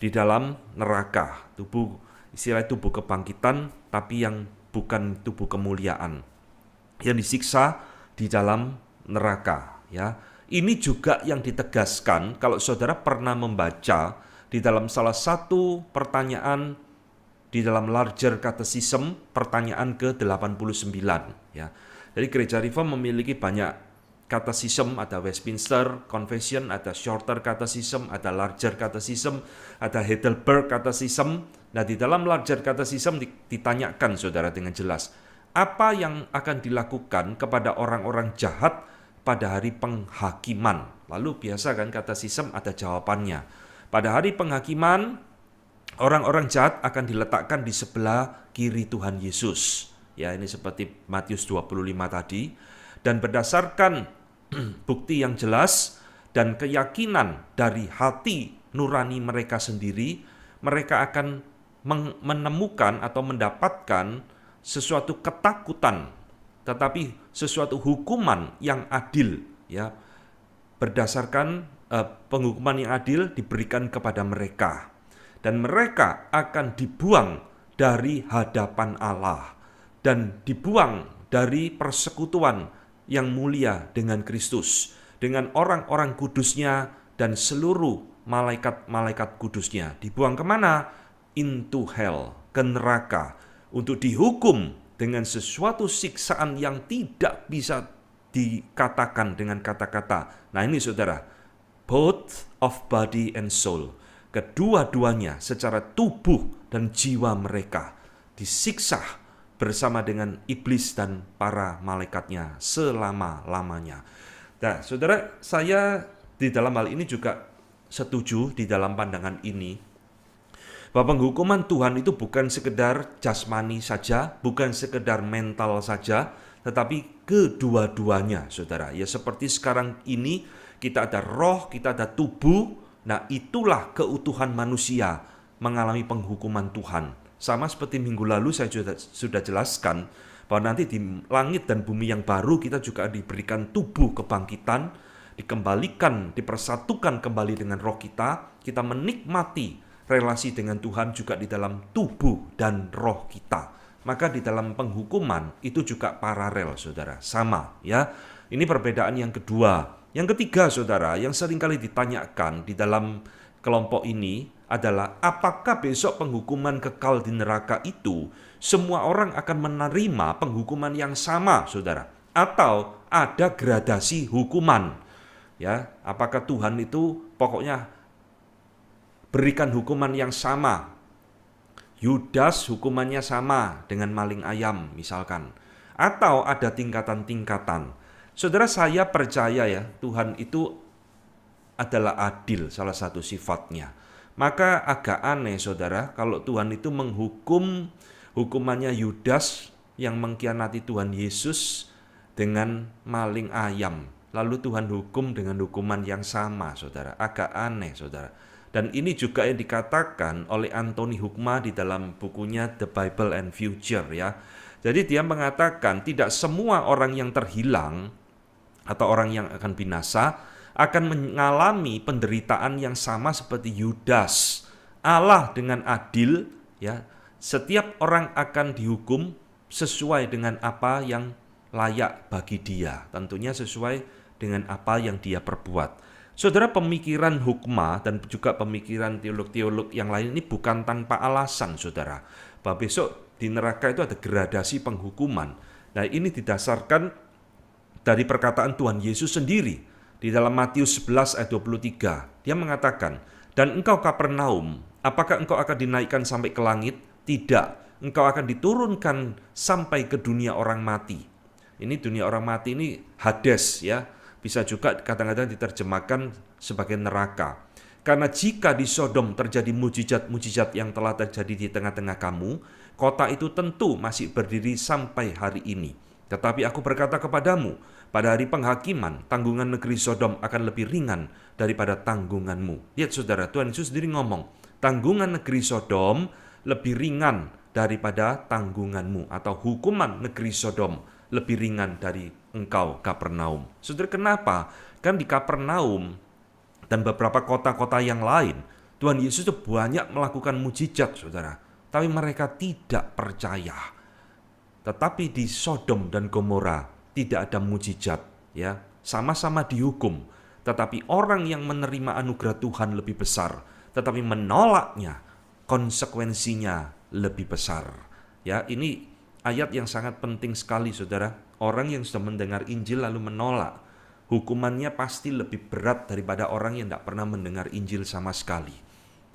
A: di dalam neraka, tubuh istilah tubuh kebangkitan tapi yang bukan tubuh kemuliaan yang disiksa di dalam neraka ya ini juga yang ditegaskan kalau saudara pernah membaca di dalam salah satu pertanyaan di dalam larger catechism pertanyaan ke-89 ya. Jadi gereja reform memiliki banyak catechism, ada Westminster Confession, ada Shorter Catechism, ada Larger Catechism, ada Heidelberg Catechism. Nah, di dalam Larger Catechism ditanyakan Saudara dengan jelas, apa yang akan dilakukan kepada orang-orang jahat pada hari penghakiman? Lalu biasa kan catechism ada jawabannya pada hari penghakiman, orang-orang jahat akan diletakkan di sebelah kiri Tuhan Yesus. Ya, ini seperti Matius 25 tadi. Dan berdasarkan bukti yang jelas dan keyakinan dari hati nurani mereka sendiri, mereka akan menemukan atau mendapatkan sesuatu ketakutan, tetapi sesuatu hukuman yang adil, ya berdasarkan uh, penghukuman yang adil diberikan kepada mereka dan mereka akan dibuang dari hadapan Allah dan dibuang dari persekutuan yang mulia dengan Kristus dengan orang-orang kudusnya dan seluruh malaikat-malaikat kudusnya dibuang kemana? into hell ke neraka untuk dihukum dengan sesuatu siksaan yang tidak bisa dikatakan dengan kata-kata. Nah ini saudara, both of body and soul. Kedua-duanya secara tubuh dan jiwa mereka disiksa bersama dengan iblis dan para malaikatnya selama-lamanya. Nah, saudara, saya di dalam hal ini juga setuju di dalam pandangan ini bahwa penghukuman Tuhan itu bukan sekedar jasmani saja, bukan sekedar mental saja, tetapi kedua-duanya, saudara. Ya seperti sekarang ini kita ada roh, kita ada tubuh. Nah itulah keutuhan manusia mengalami penghukuman Tuhan. Sama seperti minggu lalu saya sudah, sudah jelaskan bahwa nanti di langit dan bumi yang baru kita juga diberikan tubuh kebangkitan, dikembalikan, dipersatukan kembali dengan roh kita, kita menikmati relasi dengan Tuhan juga di dalam tubuh dan roh kita maka di dalam penghukuman itu juga paralel Saudara, sama ya. Ini perbedaan yang kedua. Yang ketiga Saudara, yang seringkali ditanyakan di dalam kelompok ini adalah apakah besok penghukuman kekal di neraka itu semua orang akan menerima penghukuman yang sama Saudara atau ada gradasi hukuman. Ya, apakah Tuhan itu pokoknya berikan hukuman yang sama Yudas hukumannya sama dengan maling ayam misalkan. Atau ada tingkatan-tingkatan. Saudara saya percaya ya, Tuhan itu adalah adil salah satu sifatnya. Maka agak aneh saudara kalau Tuhan itu menghukum hukumannya Yudas yang mengkhianati Tuhan Yesus dengan maling ayam. Lalu Tuhan hukum dengan hukuman yang sama saudara. Agak aneh saudara. Dan ini juga yang dikatakan oleh Anthony Hukma di dalam bukunya The Bible and Future ya. Jadi dia mengatakan tidak semua orang yang terhilang atau orang yang akan binasa akan mengalami penderitaan yang sama seperti Yudas. Allah dengan adil ya, setiap orang akan dihukum sesuai dengan apa yang layak bagi dia, tentunya sesuai dengan apa yang dia perbuat. Saudara pemikiran hukma dan juga pemikiran teolog-teolog yang lain ini bukan tanpa alasan, saudara. Bahwa besok di neraka itu ada gradasi penghukuman. Nah ini didasarkan dari perkataan Tuhan Yesus sendiri di dalam Matius 11 ayat 23. Dia mengatakan, "Dan engkau Kapernaum, apakah engkau akan dinaikkan sampai ke langit? Tidak, engkau akan diturunkan sampai ke dunia orang mati." Ini dunia orang mati ini Hades ya bisa juga kadang-kadang diterjemahkan sebagai neraka. Karena jika di Sodom terjadi mujizat-mujizat yang telah terjadi di tengah-tengah kamu, kota itu tentu masih berdiri sampai hari ini. Tetapi aku berkata kepadamu, pada hari penghakiman, tanggungan negeri Sodom akan lebih ringan daripada tanggunganmu. Lihat saudara, Tuhan Yesus sendiri ngomong, tanggungan negeri Sodom lebih ringan daripada tanggunganmu atau hukuman negeri Sodom lebih ringan dari engkau Kapernaum. Saudara kenapa? Kan di Kapernaum dan beberapa kota-kota yang lain, Tuhan Yesus itu banyak melakukan mujizat, saudara. Tapi mereka tidak percaya. Tetapi di Sodom dan Gomora tidak ada mujizat, ya. Sama-sama dihukum, tetapi orang yang menerima anugerah Tuhan lebih besar, tetapi menolaknya, konsekuensinya lebih besar. Ya, ini ayat yang sangat penting sekali saudara. Orang yang sudah mendengar Injil lalu menolak, hukumannya pasti lebih berat daripada orang yang tidak pernah mendengar Injil sama sekali.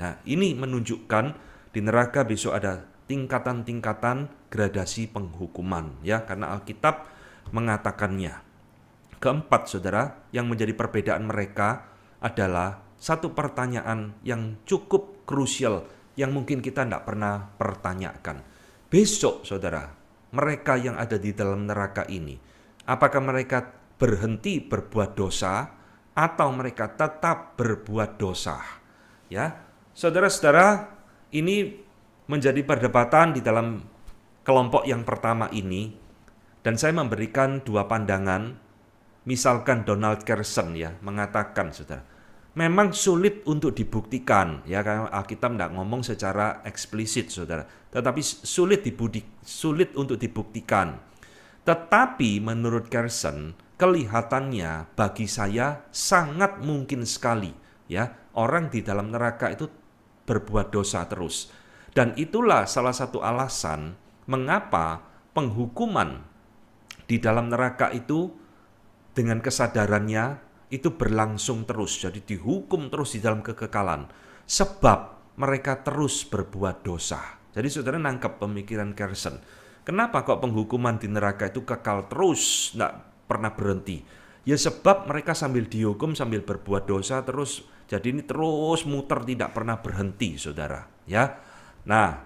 A: Nah ini menunjukkan di neraka besok ada tingkatan-tingkatan gradasi penghukuman ya karena Alkitab mengatakannya. Keempat saudara, yang menjadi perbedaan mereka adalah satu pertanyaan yang cukup krusial yang mungkin kita tidak pernah pertanyakan. Besok saudara, mereka yang ada di dalam neraka ini? Apakah mereka berhenti berbuat dosa atau mereka tetap berbuat dosa? Ya. Saudara-saudara, ini menjadi perdebatan di dalam kelompok yang pertama ini dan saya memberikan dua pandangan misalkan Donald Kersen ya mengatakan saudara memang sulit untuk dibuktikan ya karena Alkitab tidak ngomong secara eksplisit saudara tetapi sulit dibudik sulit untuk dibuktikan tetapi menurut Gerson kelihatannya bagi saya sangat mungkin sekali ya orang di dalam neraka itu berbuat dosa terus dan itulah salah satu alasan mengapa penghukuman di dalam neraka itu dengan kesadarannya itu berlangsung terus. Jadi dihukum terus di dalam kekekalan. Sebab mereka terus berbuat dosa. Jadi saudara nangkep pemikiran Kersen. Kenapa kok penghukuman di neraka itu kekal terus, tidak pernah berhenti? Ya sebab mereka sambil dihukum, sambil berbuat dosa terus. Jadi ini terus muter tidak pernah berhenti, saudara. Ya, Nah,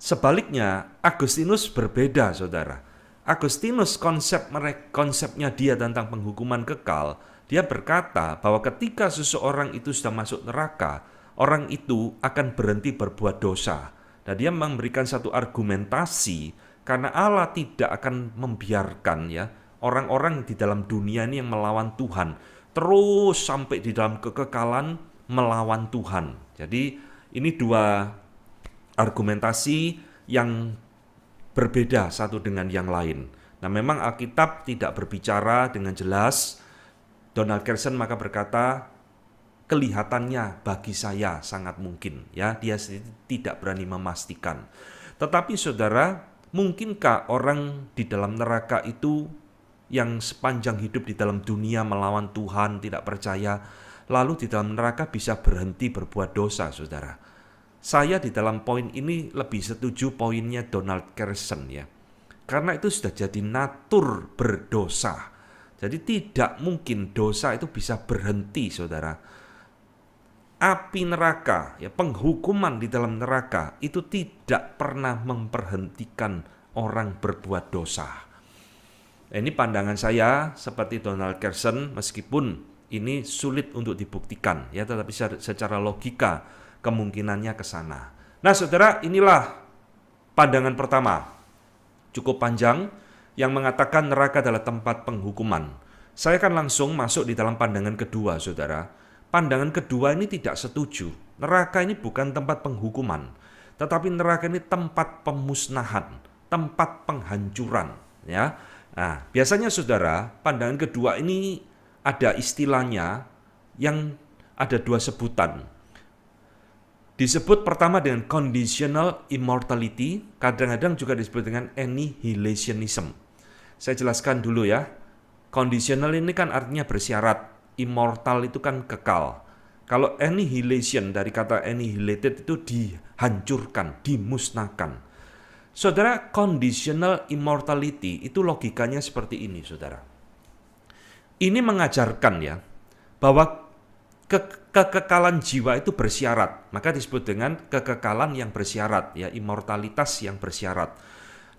A: sebaliknya Agustinus berbeda, saudara. Agustinus konsep mereka, konsepnya dia tentang penghukuman kekal dia berkata bahwa ketika seseorang itu sudah masuk neraka, orang itu akan berhenti berbuat dosa. Dan dia memberikan satu argumentasi karena Allah tidak akan membiarkan ya orang-orang di dalam dunia ini yang melawan Tuhan terus sampai di dalam kekekalan melawan Tuhan. Jadi ini dua argumentasi yang berbeda satu dengan yang lain. Nah, memang Alkitab tidak berbicara dengan jelas Donald Kersen maka berkata, kelihatannya bagi saya sangat mungkin ya, dia tidak berani memastikan. Tetapi saudara, mungkinkah orang di dalam neraka itu yang sepanjang hidup di dalam dunia melawan Tuhan, tidak percaya, lalu di dalam neraka bisa berhenti berbuat dosa, saudara? Saya di dalam poin ini lebih setuju poinnya Donald Kersen ya. Karena itu sudah jadi natur berdosa jadi tidak mungkin dosa itu bisa berhenti, saudara. Api neraka, ya penghukuman di dalam neraka itu tidak pernah memperhentikan orang berbuat dosa. Ini pandangan saya seperti Donald Carson, meskipun ini sulit untuk dibuktikan, ya, tetapi secara logika kemungkinannya ke sana. Nah, saudara, inilah pandangan pertama. Cukup panjang, yang mengatakan neraka adalah tempat penghukuman. Saya akan langsung masuk di dalam pandangan kedua, saudara. Pandangan kedua ini tidak setuju. Neraka ini bukan tempat penghukuman, tetapi neraka ini tempat pemusnahan, tempat penghancuran. Ya, nah, biasanya saudara, pandangan kedua ini ada istilahnya yang ada dua sebutan. Disebut pertama dengan conditional immortality, kadang-kadang juga disebut dengan annihilationism saya jelaskan dulu ya. Conditional ini kan artinya bersyarat. Immortal itu kan kekal. Kalau annihilation dari kata annihilated itu dihancurkan, dimusnahkan. Saudara, conditional immortality itu logikanya seperti ini, saudara. Ini mengajarkan ya, bahwa ke kekekalan jiwa itu bersyarat. Maka disebut dengan kekekalan yang bersyarat, ya immortalitas yang bersyarat.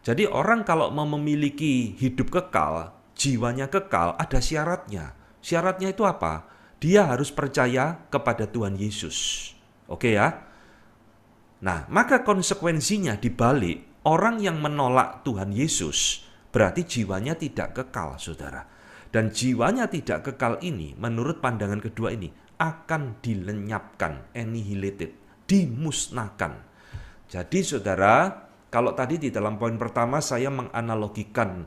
A: Jadi orang kalau mau memiliki hidup kekal, jiwanya kekal, ada syaratnya. Syaratnya itu apa? Dia harus percaya kepada Tuhan Yesus. Oke ya? Nah, maka konsekuensinya dibalik, orang yang menolak Tuhan Yesus berarti jiwanya tidak kekal, saudara. Dan jiwanya tidak kekal ini, menurut pandangan kedua ini, akan dilenyapkan, annihilated, dimusnahkan. Jadi saudara, kalau tadi di dalam poin pertama saya menganalogikan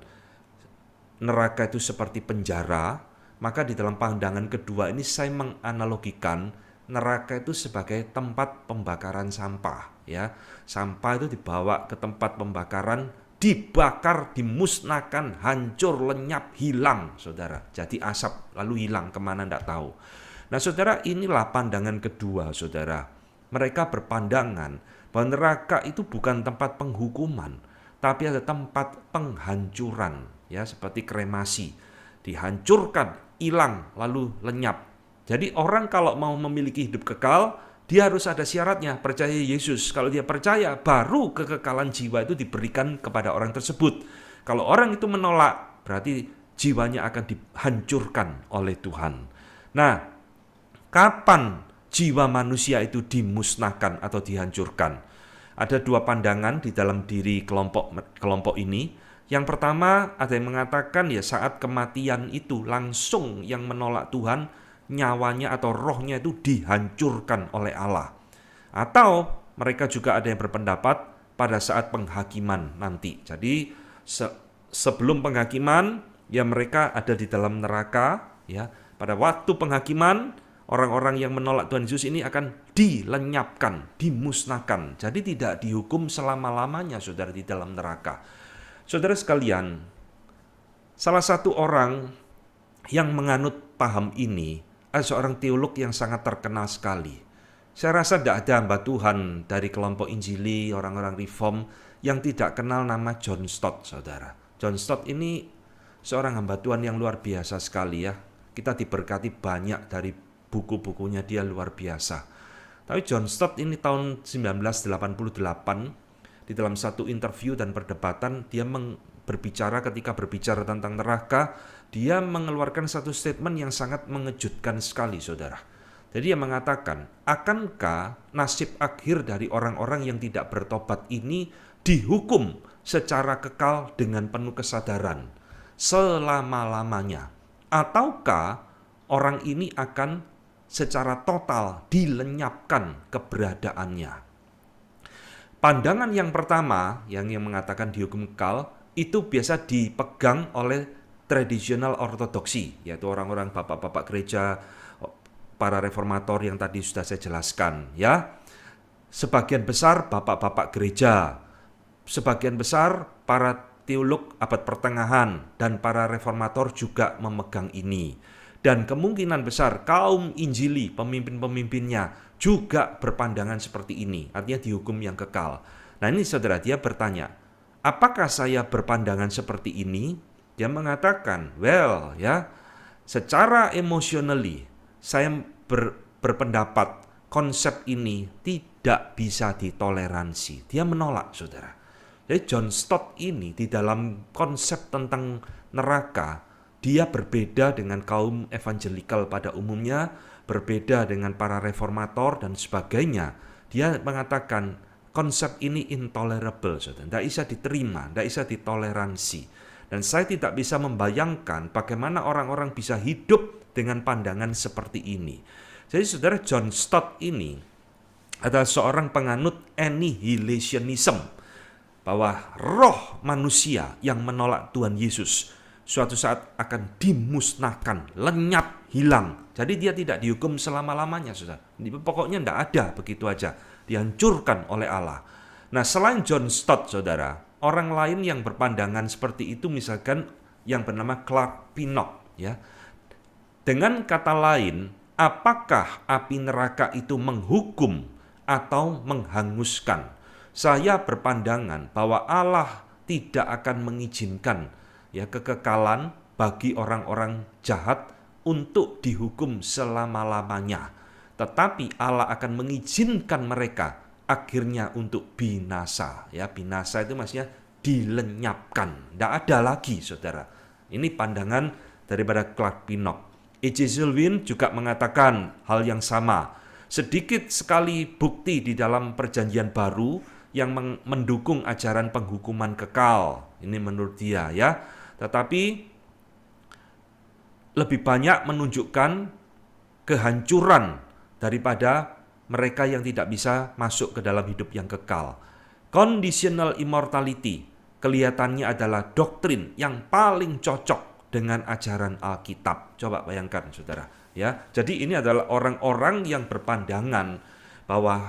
A: neraka itu seperti penjara, maka di dalam pandangan kedua ini saya menganalogikan neraka itu sebagai tempat pembakaran sampah ya. Sampah itu dibawa ke tempat pembakaran, dibakar, dimusnahkan, hancur, lenyap, hilang, Saudara. Jadi asap lalu hilang kemana tidak tahu. Nah, Saudara, inilah pandangan kedua, Saudara. Mereka berpandangan bahwa neraka itu bukan tempat penghukuman, tapi ada tempat penghancuran, ya seperti kremasi. Dihancurkan, hilang, lalu lenyap. Jadi orang kalau mau memiliki hidup kekal, dia harus ada syaratnya percaya Yesus. Kalau dia percaya, baru kekekalan jiwa itu diberikan kepada orang tersebut. Kalau orang itu menolak, berarti jiwanya akan dihancurkan oleh Tuhan. Nah, kapan jiwa manusia itu dimusnahkan atau dihancurkan. Ada dua pandangan di dalam diri kelompok kelompok ini. Yang pertama ada yang mengatakan ya saat kematian itu langsung yang menolak Tuhan nyawanya atau rohnya itu dihancurkan oleh Allah. Atau mereka juga ada yang berpendapat pada saat penghakiman nanti. Jadi se sebelum penghakiman ya mereka ada di dalam neraka ya. Pada waktu penghakiman orang-orang yang menolak Tuhan Yesus ini akan dilenyapkan, dimusnahkan. Jadi tidak dihukum selama-lamanya saudara di dalam neraka. Saudara sekalian, salah satu orang yang menganut paham ini ada seorang teolog yang sangat terkenal sekali. Saya rasa tidak ada hamba Tuhan dari kelompok Injili, orang-orang reform yang tidak kenal nama John Stott, saudara. John Stott ini seorang hamba Tuhan yang luar biasa sekali ya. Kita diberkati banyak dari buku-bukunya dia luar biasa. Tapi John Stott ini tahun 1988 di dalam satu interview dan perdebatan dia berbicara ketika berbicara tentang neraka, dia mengeluarkan satu statement yang sangat mengejutkan sekali saudara. Jadi dia mengatakan, akankah nasib akhir dari orang-orang yang tidak bertobat ini dihukum secara kekal dengan penuh kesadaran selama-lamanya? Ataukah orang ini akan secara total dilenyapkan keberadaannya. Pandangan yang pertama yang yang mengatakan dihukum kekal itu biasa dipegang oleh tradisional ortodoksi yaitu orang-orang bapak-bapak gereja para reformator yang tadi sudah saya jelaskan ya. Sebagian besar bapak-bapak gereja, sebagian besar para teolog abad pertengahan dan para reformator juga memegang ini dan kemungkinan besar kaum Injili, pemimpin-pemimpinnya juga berpandangan seperti ini, artinya dihukum yang kekal. Nah ini saudara dia bertanya, apakah saya berpandangan seperti ini? Dia mengatakan, well ya, secara emotionally saya ber, berpendapat konsep ini tidak bisa ditoleransi. Dia menolak, saudara. Jadi John Stott ini di dalam konsep tentang neraka dia berbeda dengan kaum evangelikal pada umumnya, berbeda dengan para reformator dan sebagainya. Dia mengatakan konsep ini intolerable, saudara. Tidak bisa diterima, tidak bisa ditoleransi. Dan saya tidak bisa membayangkan bagaimana orang-orang bisa hidup dengan pandangan seperti ini. Jadi saudara John Stott ini adalah seorang penganut annihilationism bahwa roh manusia yang menolak Tuhan Yesus suatu saat akan dimusnahkan, lenyap, hilang. Jadi dia tidak dihukum selama-lamanya, sudah. Pokoknya tidak ada begitu aja, dihancurkan oleh Allah. Nah, selain John Stott, Saudara, orang lain yang berpandangan seperti itu misalkan yang bernama Clark Pinnock, ya. Dengan kata lain, apakah api neraka itu menghukum atau menghanguskan? Saya berpandangan bahwa Allah tidak akan mengizinkan ya kekekalan bagi orang-orang jahat untuk dihukum selama-lamanya. Tetapi Allah akan mengizinkan mereka akhirnya untuk binasa. Ya, binasa itu maksudnya dilenyapkan. Tidak ada lagi, saudara. Ini pandangan daripada Clark Pinnock. E.J. Zilwin juga mengatakan hal yang sama. Sedikit sekali bukti di dalam perjanjian baru yang mendukung ajaran penghukuman kekal. Ini menurut dia ya tetapi lebih banyak menunjukkan kehancuran daripada mereka yang tidak bisa masuk ke dalam hidup yang kekal. Conditional immortality kelihatannya adalah doktrin yang paling cocok dengan ajaran Alkitab. Coba bayangkan Saudara, ya. Jadi ini adalah orang-orang yang berpandangan bahwa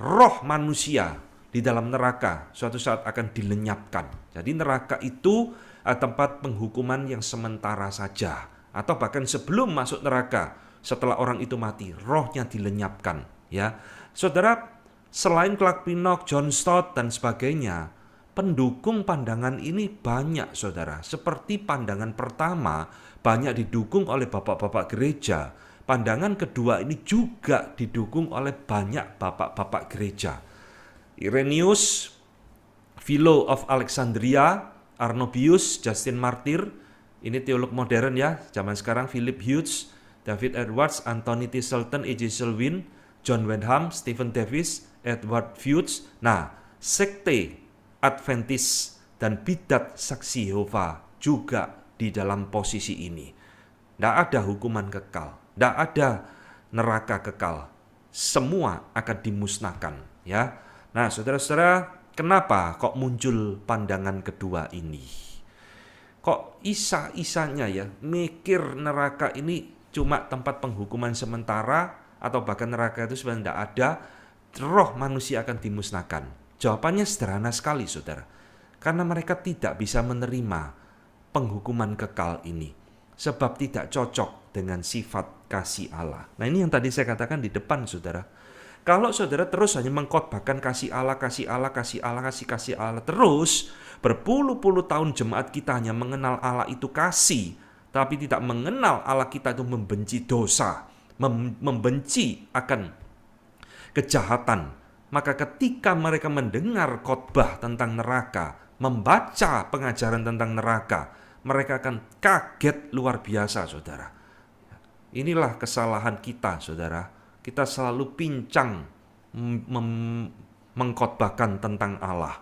A: roh manusia di dalam neraka suatu saat akan dilenyapkan. Jadi neraka itu Eh, tempat penghukuman yang sementara saja atau bahkan sebelum masuk neraka setelah orang itu mati rohnya dilenyapkan ya saudara selain Clark Pinnock John Stott dan sebagainya pendukung pandangan ini banyak saudara seperti pandangan pertama banyak didukung oleh bapak-bapak gereja pandangan kedua ini juga didukung oleh banyak bapak-bapak gereja. Irenaeus, Philo of Alexandria, Arnobius, Justin Martyr, ini teolog modern ya, zaman sekarang Philip Hughes, David Edwards, Anthony T. Tisselton, E.J. Selwyn, John Wenham, Stephen Davis, Edward Hughes. Nah, sekte Adventist dan bidat saksi Yehova juga di dalam posisi ini. Tidak ada hukuman kekal, tidak ada neraka kekal. Semua akan dimusnahkan. Ya, nah saudara-saudara Kenapa kok muncul pandangan kedua ini? Kok isa-isanya ya mikir neraka ini cuma tempat penghukuman sementara atau bahkan neraka itu sebenarnya tidak ada, roh manusia akan dimusnahkan. Jawabannya sederhana sekali, saudara. Karena mereka tidak bisa menerima penghukuman kekal ini. Sebab tidak cocok dengan sifat kasih Allah. Nah ini yang tadi saya katakan di depan, saudara kalau saudara terus hanya mengkotbahkan kasih Allah, kasih Allah, kasih Allah, kasih kasih Allah terus berpuluh-puluh tahun jemaat kita hanya mengenal Allah itu kasih, tapi tidak mengenal Allah kita itu membenci dosa, membenci akan kejahatan. Maka ketika mereka mendengar khotbah tentang neraka, membaca pengajaran tentang neraka, mereka akan kaget luar biasa, saudara. Inilah kesalahan kita, saudara kita selalu pincang mengkotbahkan tentang Allah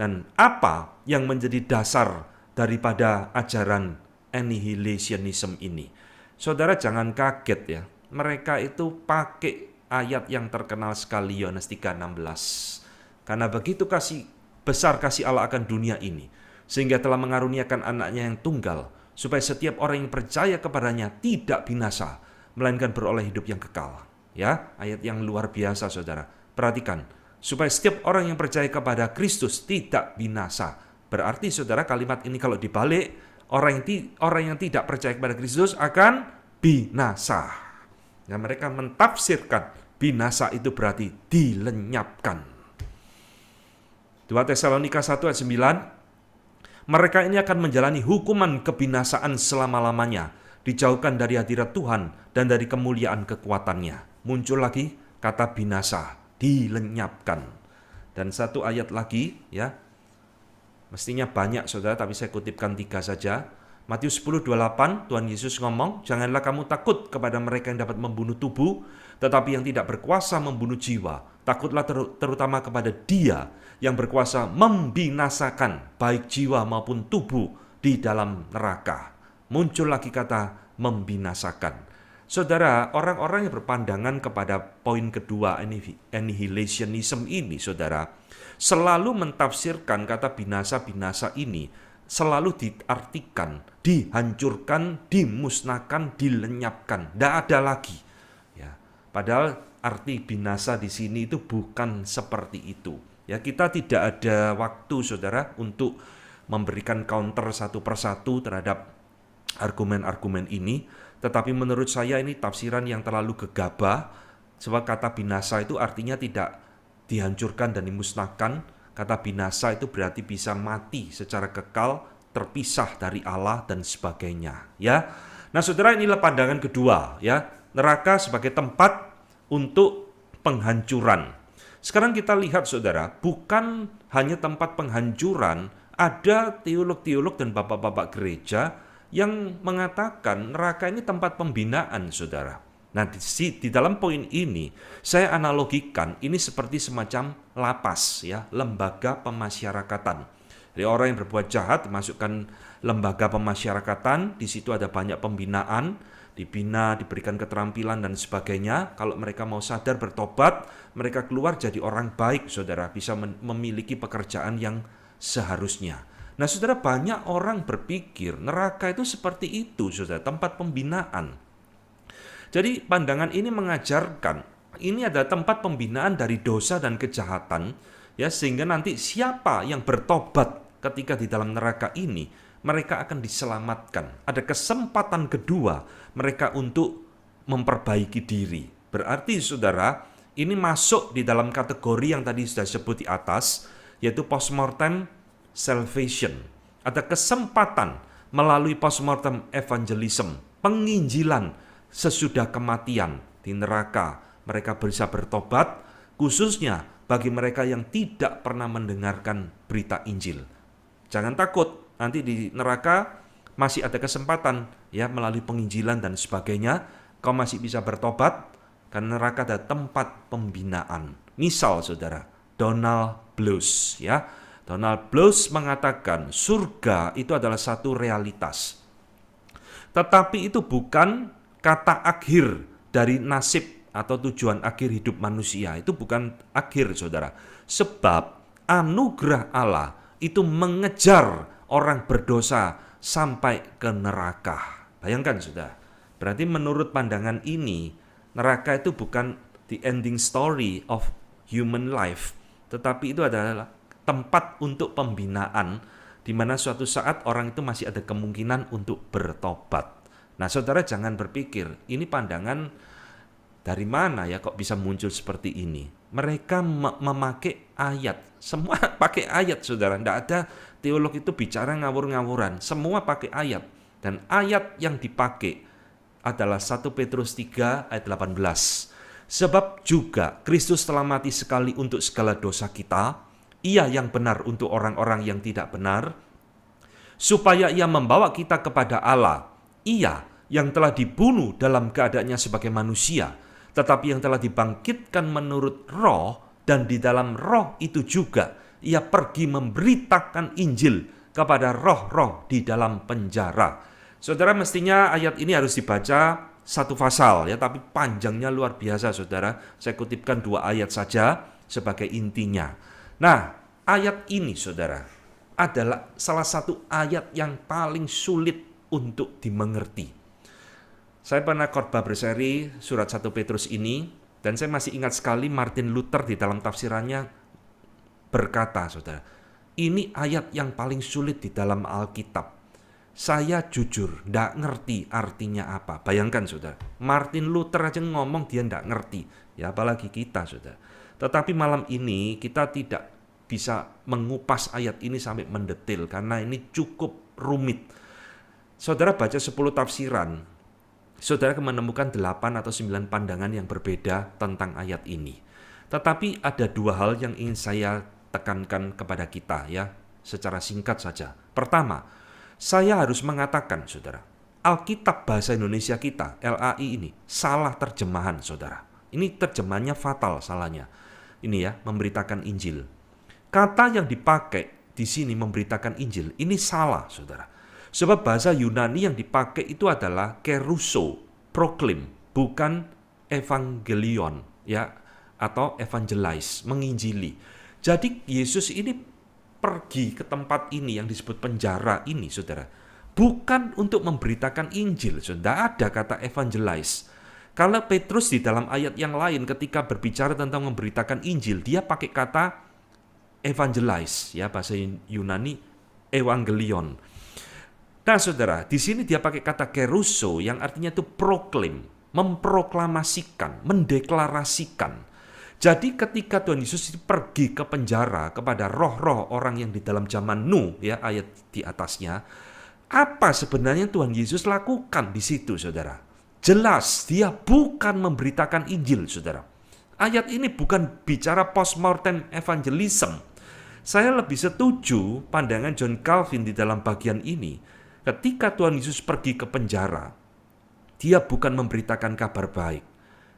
A: dan apa yang menjadi dasar daripada ajaran annihilationism ini. Saudara jangan kaget ya, mereka itu pakai ayat yang terkenal sekali Yohanes 3:16. Karena begitu kasih besar kasih Allah akan dunia ini sehingga telah mengaruniakan anaknya yang tunggal supaya setiap orang yang percaya kepadanya tidak binasa melainkan beroleh hidup yang kekal ya ayat yang luar biasa saudara perhatikan supaya setiap orang yang percaya kepada Kristus tidak binasa berarti saudara kalimat ini kalau dibalik orang yang orang yang tidak percaya kepada Kristus akan binasa ya mereka mentafsirkan binasa itu berarti dilenyapkan 2 Tesalonika 1 ayat 9 mereka ini akan menjalani hukuman kebinasaan selama-lamanya dijauhkan dari hadirat Tuhan dan dari kemuliaan kekuatannya muncul lagi kata binasa, dilenyapkan. Dan satu ayat lagi ya. Mestinya banyak Saudara, tapi saya kutipkan tiga saja. Matius 10:28 Tuhan Yesus ngomong, "Janganlah kamu takut kepada mereka yang dapat membunuh tubuh, tetapi yang tidak berkuasa membunuh jiwa. Takutlah ter terutama kepada Dia yang berkuasa membinasakan baik jiwa maupun tubuh di dalam neraka." Muncul lagi kata membinasakan. Saudara, orang-orang yang berpandangan kepada poin kedua annihilationism ini, saudara, selalu mentafsirkan kata binasa-binasa ini, selalu diartikan, dihancurkan, dimusnahkan, dilenyapkan. Tidak ada lagi. Ya, padahal arti binasa di sini itu bukan seperti itu. Ya, kita tidak ada waktu, saudara, untuk memberikan counter satu persatu terhadap argumen-argumen ini tetapi menurut saya ini tafsiran yang terlalu gegabah, sebab kata binasa itu artinya tidak dihancurkan dan dimusnahkan. Kata binasa itu berarti bisa mati secara kekal, terpisah dari Allah dan sebagainya, ya. Nah, Saudara, inilah pandangan kedua, ya. Neraka sebagai tempat untuk penghancuran. Sekarang kita lihat Saudara, bukan hanya tempat penghancuran, ada teolog-teolog dan bapak-bapak gereja yang mengatakan neraka ini tempat pembinaan, saudara. Nah, di, di dalam poin ini saya analogikan ini seperti semacam lapas ya, lembaga pemasyarakatan. Jadi orang yang berbuat jahat dimasukkan lembaga pemasyarakatan, di situ ada banyak pembinaan, dibina, diberikan keterampilan dan sebagainya. Kalau mereka mau sadar bertobat, mereka keluar jadi orang baik, Saudara, bisa memiliki pekerjaan yang seharusnya. Nah, saudara, banyak orang berpikir neraka itu seperti itu, saudara, tempat pembinaan. Jadi, pandangan ini mengajarkan ini adalah tempat pembinaan dari dosa dan kejahatan, ya, sehingga nanti siapa yang bertobat ketika di dalam neraka ini, mereka akan diselamatkan. Ada kesempatan kedua mereka untuk memperbaiki diri. Berarti, saudara, ini masuk di dalam kategori yang tadi sudah sebut di atas, yaitu postmortem salvation, ada kesempatan melalui postmortem evangelism, penginjilan sesudah kematian di neraka. Mereka bisa bertobat, khususnya bagi mereka yang tidak pernah mendengarkan berita Injil. Jangan takut, nanti di neraka masih ada kesempatan ya melalui penginjilan dan sebagainya, kau masih bisa bertobat karena neraka ada tempat pembinaan. Misal saudara, Donald Blues ya Donald Plus mengatakan surga itu adalah satu realitas. Tetapi itu bukan kata akhir dari nasib atau tujuan akhir hidup manusia. Itu bukan akhir, Saudara. Sebab anugerah Allah itu mengejar orang berdosa sampai ke neraka. Bayangkan, Saudara. Berarti menurut pandangan ini, neraka itu bukan the ending story of human life, tetapi itu adalah tempat untuk pembinaan di mana suatu saat orang itu masih ada kemungkinan untuk bertobat. Nah, saudara jangan berpikir ini pandangan dari mana ya kok bisa muncul seperti ini? Mereka me memakai ayat. Semua pakai ayat, saudara. Tidak ada teolog itu bicara ngawur-ngawuran. Semua pakai ayat. Dan ayat yang dipakai adalah 1 Petrus 3 ayat 18. Sebab juga Kristus telah mati sekali untuk segala dosa kita, ia yang benar untuk orang-orang yang tidak benar, supaya ia membawa kita kepada Allah, ia yang telah dibunuh dalam keadaannya sebagai manusia, tetapi yang telah dibangkitkan menurut roh, dan di dalam roh itu juga ia pergi memberitakan Injil kepada roh-roh di dalam penjara. Saudara, mestinya ayat ini harus dibaca satu pasal ya, tapi panjangnya luar biasa, saudara. Saya kutipkan dua ayat saja sebagai intinya. Nah, ayat ini saudara adalah salah satu ayat yang paling sulit untuk dimengerti. Saya pernah khotbah berseri surat 1 Petrus ini dan saya masih ingat sekali Martin Luther di dalam tafsirannya berkata, Saudara, ini ayat yang paling sulit di dalam Alkitab. Saya jujur tidak ngerti artinya apa. Bayangkan Saudara, Martin Luther aja ngomong dia tidak ngerti. Ya apalagi kita Saudara. Tetapi malam ini kita tidak bisa mengupas ayat ini sampai mendetil karena ini cukup rumit. Saudara baca 10 tafsiran, saudara akan menemukan 8 atau 9 pandangan yang berbeda tentang ayat ini. Tetapi ada dua hal yang ingin saya tekankan kepada kita ya, secara singkat saja. Pertama, saya harus mengatakan saudara, Alkitab bahasa Indonesia kita, LAI ini, salah terjemahan saudara. Ini terjemahannya fatal salahnya ini ya, memberitakan Injil. Kata yang dipakai di sini memberitakan Injil, ini salah, Saudara. Sebab bahasa Yunani yang dipakai itu adalah keruso, proklim, bukan evangelion, ya, atau evangelize, menginjili. Jadi Yesus ini pergi ke tempat ini yang disebut penjara ini, Saudara. Bukan untuk memberitakan Injil, Saudara. Tidak ada kata evangelize kalau Petrus di dalam ayat yang lain ketika berbicara tentang memberitakan Injil, dia pakai kata evangelize ya bahasa Yunani evangelion. Nah, Saudara, di sini dia pakai kata keruso yang artinya itu proklaim, memproklamasikan, mendeklarasikan. Jadi ketika Tuhan Yesus pergi ke penjara kepada roh-roh orang yang di dalam zaman nu ya ayat di atasnya, apa sebenarnya Tuhan Yesus lakukan di situ Saudara? Jelas dia bukan memberitakan Injil, saudara. Ayat ini bukan bicara post mortem evangelism. Saya lebih setuju pandangan John Calvin di dalam bagian ini. Ketika Tuhan Yesus pergi ke penjara, dia bukan memberitakan kabar baik.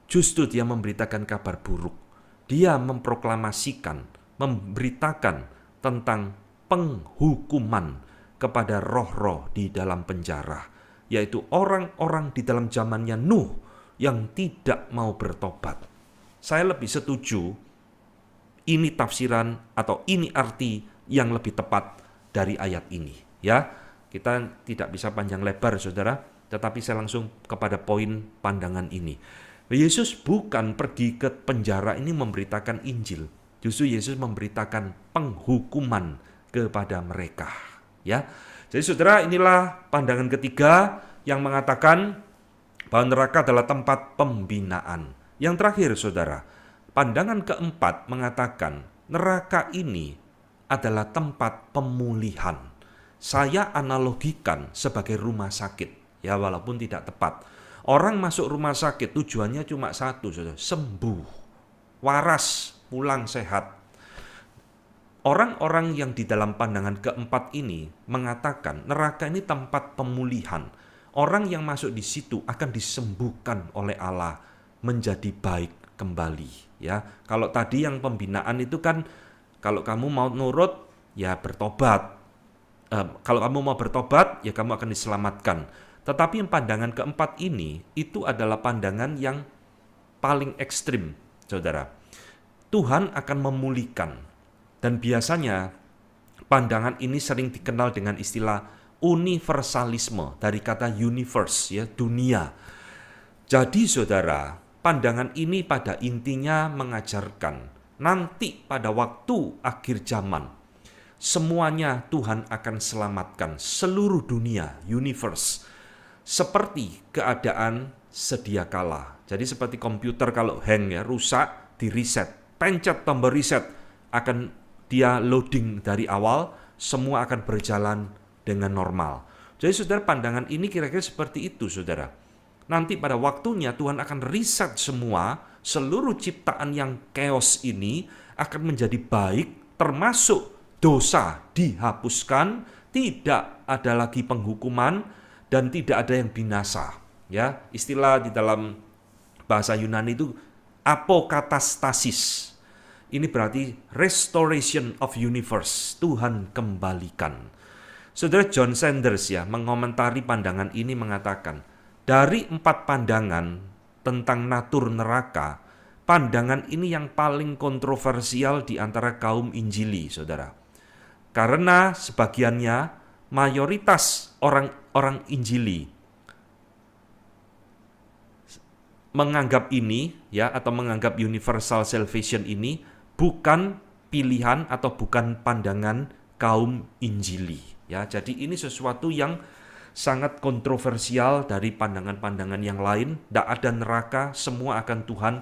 A: Justru dia memberitakan kabar buruk. Dia memproklamasikan, memberitakan tentang penghukuman kepada roh-roh di dalam penjara yaitu orang-orang di dalam zamannya Nuh yang tidak mau bertobat. Saya lebih setuju ini tafsiran atau ini arti yang lebih tepat dari ayat ini, ya. Kita tidak bisa panjang lebar, Saudara, tetapi saya langsung kepada poin pandangan ini. Yesus bukan pergi ke penjara ini memberitakan Injil. Justru Yesus memberitakan penghukuman kepada mereka, ya. Jadi saudara inilah pandangan ketiga yang mengatakan bahwa neraka adalah tempat pembinaan. Yang terakhir saudara, pandangan keempat mengatakan neraka ini adalah tempat pemulihan. Saya analogikan sebagai rumah sakit, ya walaupun tidak tepat. Orang masuk rumah sakit tujuannya cuma satu, saudara, sembuh, waras, pulang sehat. Orang-orang yang di dalam pandangan keempat ini mengatakan neraka ini tempat pemulihan. Orang yang masuk di situ akan disembuhkan oleh Allah menjadi baik kembali ya. Kalau tadi yang pembinaan itu kan kalau kamu mau nurut ya bertobat. kalau kamu mau bertobat ya kamu akan diselamatkan. Tetapi yang pandangan keempat ini itu adalah pandangan yang paling ekstrim, saudara. Tuhan akan memulihkan dan biasanya pandangan ini sering dikenal dengan istilah universalisme dari kata universe ya, dunia. Jadi saudara, pandangan ini pada intinya mengajarkan nanti pada waktu akhir zaman semuanya Tuhan akan selamatkan seluruh dunia, universe. Seperti keadaan sedia kala. Jadi seperti komputer kalau hang ya, rusak, di reset. Pencet tombol reset akan dia loading dari awal, semua akan berjalan dengan normal. Jadi saudara pandangan ini kira-kira seperti itu saudara. Nanti pada waktunya Tuhan akan riset semua, seluruh ciptaan yang chaos ini akan menjadi baik termasuk dosa dihapuskan, tidak ada lagi penghukuman dan tidak ada yang binasa. Ya, istilah di dalam bahasa Yunani itu apokatastasis. Ini berarti restoration of universe, Tuhan kembalikan. Saudara John Sanders ya mengomentari pandangan ini mengatakan, dari empat pandangan tentang natur neraka, pandangan ini yang paling kontroversial di antara kaum Injili, saudara. Karena sebagiannya mayoritas orang-orang Injili menganggap ini ya atau menganggap universal salvation ini bukan pilihan atau bukan pandangan kaum Injili ya. Jadi ini sesuatu yang sangat kontroversial dari pandangan-pandangan yang lain. Tidak ada neraka, semua akan Tuhan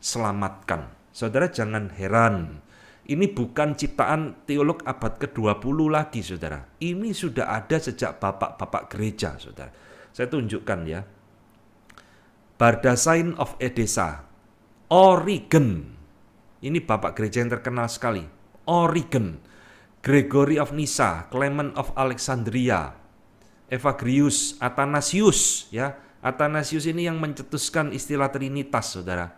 A: selamatkan. Saudara jangan heran. Ini bukan ciptaan teolog abad ke-20 lagi, saudara. Ini sudah ada sejak bapak-bapak gereja, saudara. Saya tunjukkan ya. Bardasain of Edesa, Oregon. Ini bapak gereja yang terkenal sekali. Origen, Gregory of Nyssa, Clement of Alexandria, Evagrius, Athanasius ya. Athanasius ini yang mencetuskan istilah Trinitas, Saudara.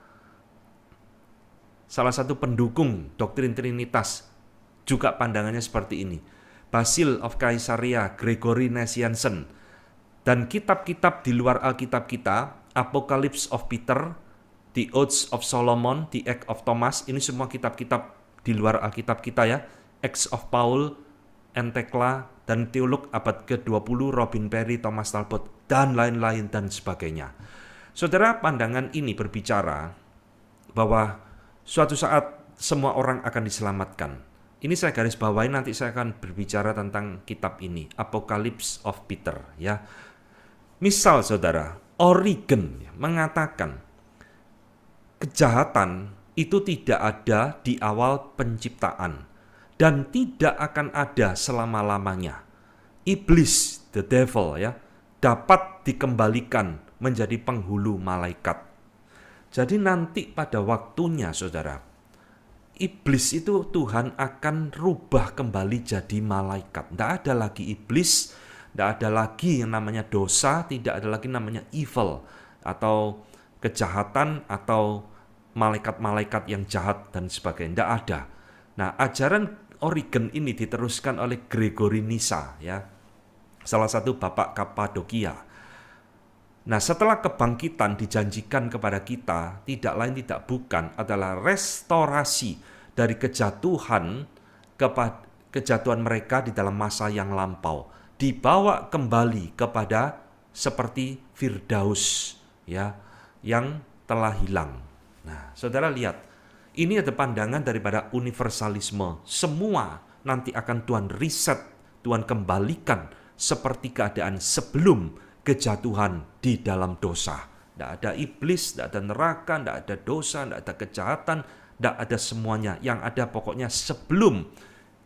A: Salah satu pendukung doktrin Trinitas juga pandangannya seperti ini. Basil of Caesarea, Gregory Nazianzen, dan kitab-kitab di luar Alkitab kita, Apocalypse of Peter, The Odes of Solomon, The Act of Thomas, ini semua kitab-kitab di luar Alkitab kita ya. Acts of Paul, Entekla, dan teolog abad ke-20 Robin Perry, Thomas Talbot, dan lain-lain dan sebagainya. Saudara, pandangan ini berbicara bahwa suatu saat semua orang akan diselamatkan. Ini saya garis bawahi nanti saya akan berbicara tentang kitab ini, Apocalypse of Peter ya. Misal saudara, Origen mengatakan kejahatan itu tidak ada di awal penciptaan dan tidak akan ada selama-lamanya. Iblis, the devil ya, dapat dikembalikan menjadi penghulu malaikat. Jadi nanti pada waktunya Saudara, iblis itu Tuhan akan rubah kembali jadi malaikat. Tidak ada lagi iblis, tidak ada lagi yang namanya dosa, tidak ada lagi namanya evil atau kejahatan atau malaikat-malaikat yang jahat dan sebagainya. Tidak ada. Nah, ajaran Origen ini diteruskan oleh Gregory Nisa, ya, salah satu bapak Kapadokia. Nah, setelah kebangkitan dijanjikan kepada kita, tidak lain tidak bukan adalah restorasi dari kejatuhan kepada kejatuhan mereka di dalam masa yang lampau, dibawa kembali kepada seperti Firdaus, ya yang telah hilang. Nah, saudara lihat, ini ada pandangan daripada universalisme. Semua nanti akan Tuhan riset, Tuhan kembalikan seperti keadaan sebelum kejatuhan di dalam dosa. Tidak ada iblis, tidak ada neraka, tidak ada dosa, tidak ada kejahatan, tidak ada semuanya. Yang ada pokoknya sebelum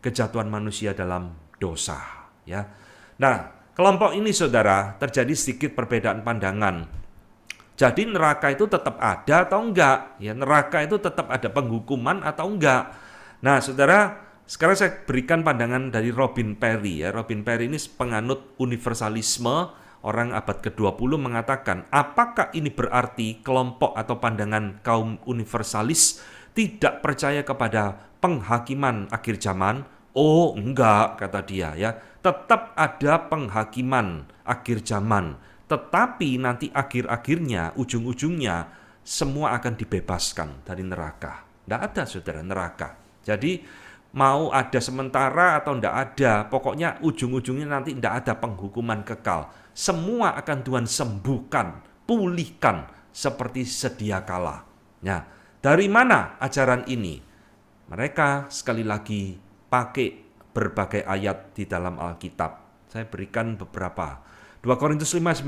A: kejatuhan manusia dalam dosa. Ya, Nah, kelompok ini saudara terjadi sedikit perbedaan pandangan jadi neraka itu tetap ada atau enggak? Ya, neraka itu tetap ada penghukuman atau enggak? Nah, Saudara, sekarang saya berikan pandangan dari Robin Perry ya. Robin Perry ini penganut universalisme orang abad ke-20 mengatakan, apakah ini berarti kelompok atau pandangan kaum universalis tidak percaya kepada penghakiman akhir zaman? Oh, enggak kata dia ya. Tetap ada penghakiman akhir zaman tetapi nanti akhir-akhirnya, ujung-ujungnya semua akan dibebaskan dari neraka. Tidak ada saudara neraka. Jadi mau ada sementara atau tidak ada, pokoknya ujung-ujungnya nanti tidak ada penghukuman kekal. Semua akan Tuhan sembuhkan, pulihkan seperti sedia kala. Nah, dari mana ajaran ini? Mereka sekali lagi pakai berbagai ayat di dalam Alkitab. Saya berikan beberapa 2 Korintus 5,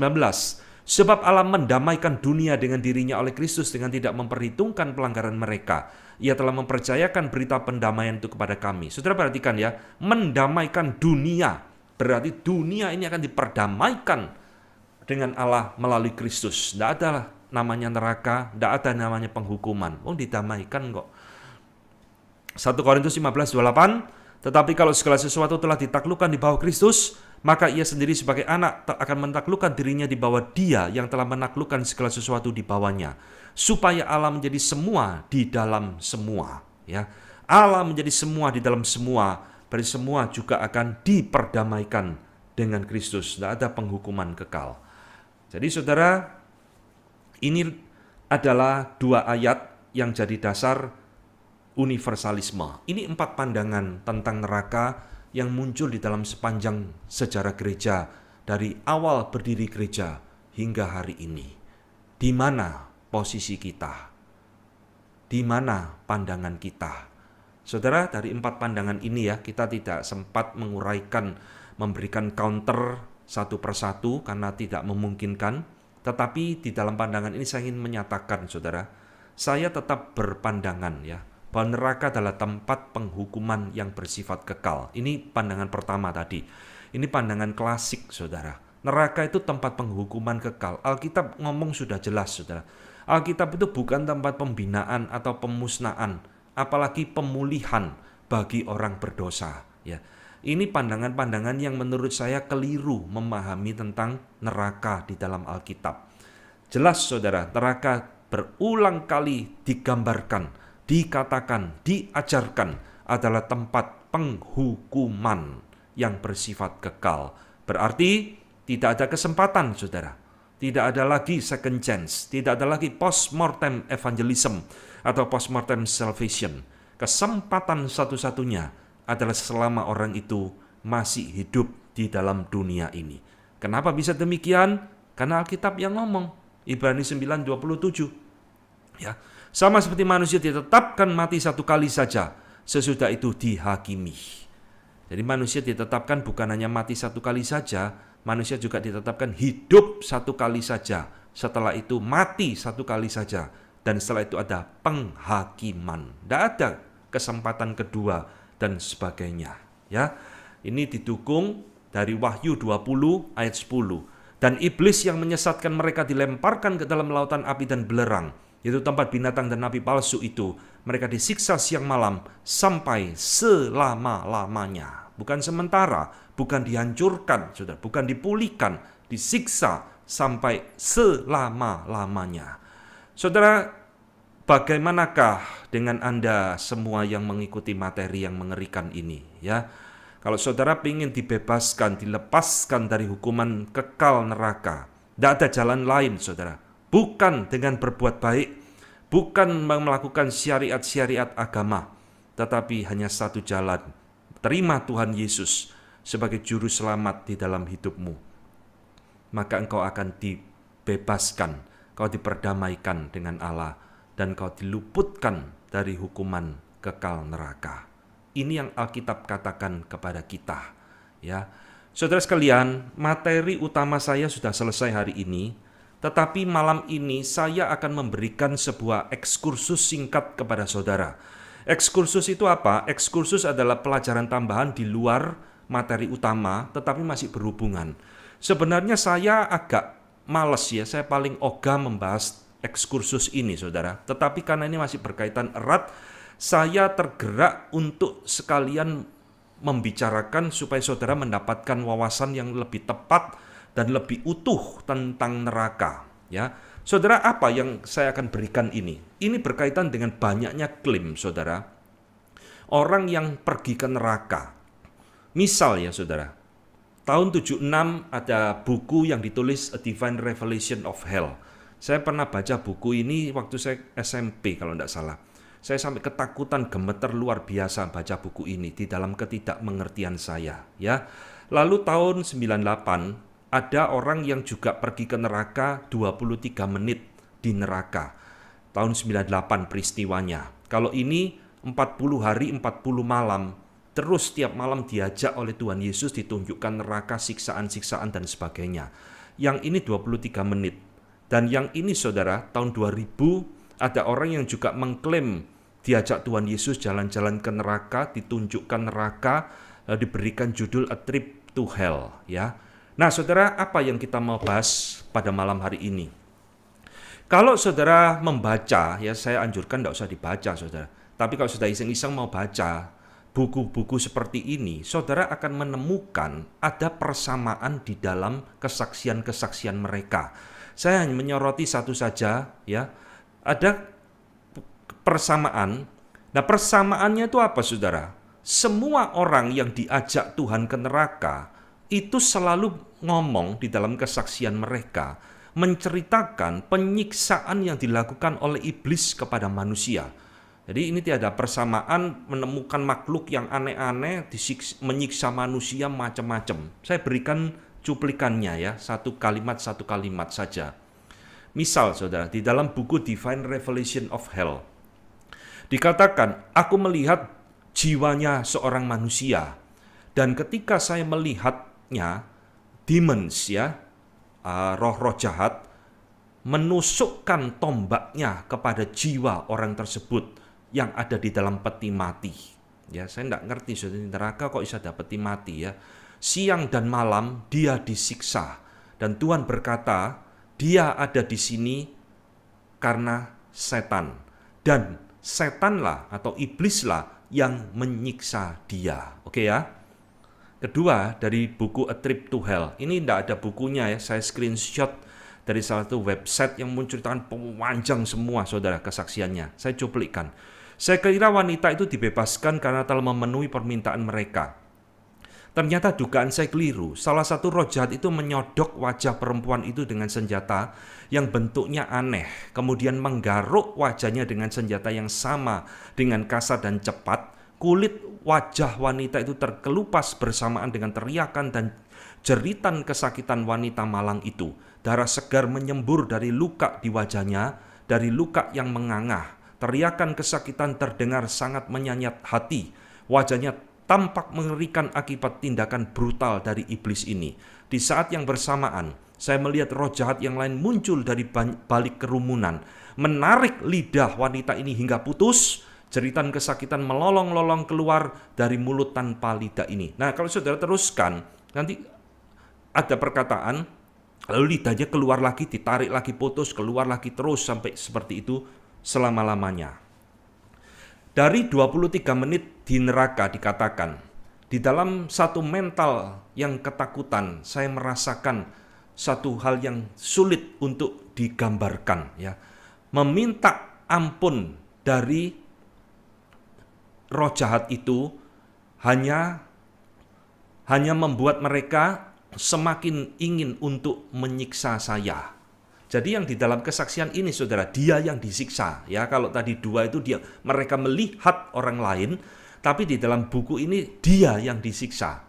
A: Sebab Allah mendamaikan dunia dengan dirinya oleh Kristus dengan tidak memperhitungkan pelanggaran mereka. Ia telah mempercayakan berita pendamaian itu kepada kami. Saudara perhatikan ya, mendamaikan dunia. Berarti dunia ini akan diperdamaikan dengan Allah melalui Kristus. Tidak ada namanya neraka, tidak ada namanya penghukuman. Oh didamaikan kok. 1 Korintus 15, Tetapi kalau segala sesuatu telah ditaklukkan di bawah Kristus, maka ia sendiri sebagai anak akan menaklukkan dirinya di bawah dia yang telah menaklukkan segala sesuatu di bawahnya supaya Allah menjadi semua di dalam semua ya Allah menjadi semua di dalam semua dari semua juga akan diperdamaikan dengan Kristus tidak ada penghukuman kekal jadi saudara ini adalah dua ayat yang jadi dasar universalisme ini empat pandangan tentang neraka yang muncul di dalam sepanjang sejarah gereja dari awal berdiri gereja hingga hari ini. Di mana posisi kita? Di mana pandangan kita? Saudara, dari empat pandangan ini ya, kita tidak sempat menguraikan, memberikan counter satu persatu karena tidak memungkinkan. Tetapi di dalam pandangan ini saya ingin menyatakan, saudara, saya tetap berpandangan ya, bahwa neraka adalah tempat penghukuman yang bersifat kekal. Ini pandangan pertama tadi. Ini pandangan klasik, saudara. Neraka itu tempat penghukuman kekal. Alkitab ngomong sudah jelas, saudara. Alkitab itu bukan tempat pembinaan atau pemusnahan, apalagi pemulihan bagi orang berdosa. Ya, ini pandangan-pandangan yang menurut saya keliru memahami tentang neraka di dalam Alkitab. Jelas, saudara, neraka berulang kali digambarkan dikatakan, diajarkan adalah tempat penghukuman yang bersifat kekal. Berarti tidak ada kesempatan, saudara. Tidak ada lagi second chance, tidak ada lagi post-mortem evangelism atau post-mortem salvation. Kesempatan satu-satunya adalah selama orang itu masih hidup di dalam dunia ini. Kenapa bisa demikian? Karena Alkitab yang ngomong. Ibrani 9:27. Ya. Sama seperti manusia ditetapkan mati satu kali saja, sesudah itu dihakimi. Jadi manusia ditetapkan bukan hanya mati satu kali saja, manusia juga ditetapkan hidup satu kali saja. Setelah itu mati satu kali saja. Dan setelah itu ada penghakiman. Tidak ada kesempatan kedua dan sebagainya. Ya, Ini didukung dari Wahyu 20 ayat 10. Dan iblis yang menyesatkan mereka dilemparkan ke dalam lautan api dan belerang yaitu tempat binatang dan nabi palsu itu, mereka disiksa siang malam sampai selama-lamanya. Bukan sementara, bukan dihancurkan, saudara, bukan dipulihkan, disiksa sampai selama-lamanya. Saudara, bagaimanakah dengan Anda semua yang mengikuti materi yang mengerikan ini? Ya, kalau saudara ingin dibebaskan, dilepaskan dari hukuman kekal neraka, tidak ada jalan lain, saudara. Bukan dengan berbuat baik, bukan melakukan syariat-syariat agama, tetapi hanya satu jalan. Terima Tuhan Yesus sebagai juru selamat di dalam hidupmu. Maka engkau akan dibebaskan, kau diperdamaikan dengan Allah, dan kau diluputkan dari hukuman kekal neraka. Ini yang Alkitab katakan kepada kita. Ya, Saudara sekalian, materi utama saya sudah selesai hari ini tetapi malam ini saya akan memberikan sebuah ekskursus singkat kepada saudara. Ekskursus itu apa? Ekskursus adalah pelajaran tambahan di luar materi utama tetapi masih berhubungan. Sebenarnya saya agak males ya, saya paling ogah membahas ekskursus ini saudara. Tetapi karena ini masih berkaitan erat, saya tergerak untuk sekalian membicarakan supaya saudara mendapatkan wawasan yang lebih tepat dan lebih utuh tentang neraka ya saudara apa yang saya akan berikan ini ini berkaitan dengan banyaknya klaim saudara orang yang pergi ke neraka misal ya saudara tahun 76 ada buku yang ditulis A Divine Revelation of Hell saya pernah baca buku ini waktu saya SMP kalau tidak salah saya sampai ketakutan gemeter luar biasa baca buku ini di dalam ketidakmengertian saya ya lalu tahun 98 ada orang yang juga pergi ke neraka 23 menit di neraka. Tahun 98 peristiwanya. Kalau ini 40 hari 40 malam terus tiap malam diajak oleh Tuhan Yesus ditunjukkan neraka siksaan-siksaan dan sebagainya. Yang ini 23 menit. Dan yang ini Saudara, tahun 2000 ada orang yang juga mengklaim diajak Tuhan Yesus jalan-jalan ke neraka, ditunjukkan neraka, eh, diberikan judul A Trip to Hell ya Nah, saudara, apa yang kita mau bahas pada malam hari ini? Kalau saudara membaca, ya saya anjurkan tidak usah dibaca, saudara. Tapi kalau sudah iseng-iseng mau baca buku-buku seperti ini, saudara akan menemukan ada persamaan di dalam kesaksian-kesaksian mereka. Saya hanya menyoroti satu saja, ya. Ada persamaan. Nah, persamaannya itu apa, saudara? Semua orang yang diajak Tuhan ke neraka itu selalu ngomong di dalam kesaksian mereka menceritakan penyiksaan yang dilakukan oleh iblis kepada manusia. Jadi ini tiada persamaan menemukan makhluk yang aneh-aneh menyiksa manusia macam-macam. Saya berikan cuplikannya ya, satu kalimat satu kalimat saja. Misal Saudara, di dalam buku Divine Revelation of Hell dikatakan, "Aku melihat jiwanya seorang manusia dan ketika saya melihat jahatnya demons ya ah, roh-roh jahat menusukkan tombaknya kepada jiwa orang tersebut yang ada di dalam peti mati. Ya, saya tidak ngerti di neraka kok bisa ada peti mati ya. Siang dan malam dia disiksa dan Tuhan berkata dia ada di sini karena setan dan setanlah atau iblislah yang menyiksa dia. Oke ya? Kedua, dari buku A Trip to Hell. Ini tidak ada bukunya ya, saya screenshot dari salah satu website yang menceritakan panjang semua saudara kesaksiannya. Saya cuplikan. Saya kira wanita itu dibebaskan karena telah memenuhi permintaan mereka. Ternyata dugaan saya keliru. Salah satu roh jahat itu menyodok wajah perempuan itu dengan senjata yang bentuknya aneh, kemudian menggaruk wajahnya dengan senjata yang sama dengan kasar dan cepat, kulit wajah wanita itu terkelupas bersamaan dengan teriakan dan jeritan kesakitan wanita malang itu. Darah segar menyembur dari luka di wajahnya, dari luka yang mengangah. Teriakan kesakitan terdengar sangat menyanyat hati. Wajahnya tampak mengerikan akibat tindakan brutal dari iblis ini. Di saat yang bersamaan, saya melihat roh jahat yang lain muncul dari balik kerumunan, menarik lidah wanita ini hingga putus, Jeritan kesakitan melolong-lolong keluar dari mulut tanpa lidah ini. Nah, kalau saudara teruskan, nanti ada perkataan, lalu lidahnya keluar lagi, ditarik lagi, putus, keluar lagi terus sampai seperti itu selama-lamanya. Dari 23 menit di neraka dikatakan, di dalam satu mental yang ketakutan, saya merasakan satu hal yang sulit untuk digambarkan ya. Meminta ampun dari roh jahat itu hanya hanya membuat mereka semakin ingin untuk menyiksa saya. Jadi yang di dalam kesaksian ini saudara, dia yang disiksa. Ya, kalau tadi dua itu dia mereka melihat orang lain, tapi di dalam buku ini dia yang disiksa.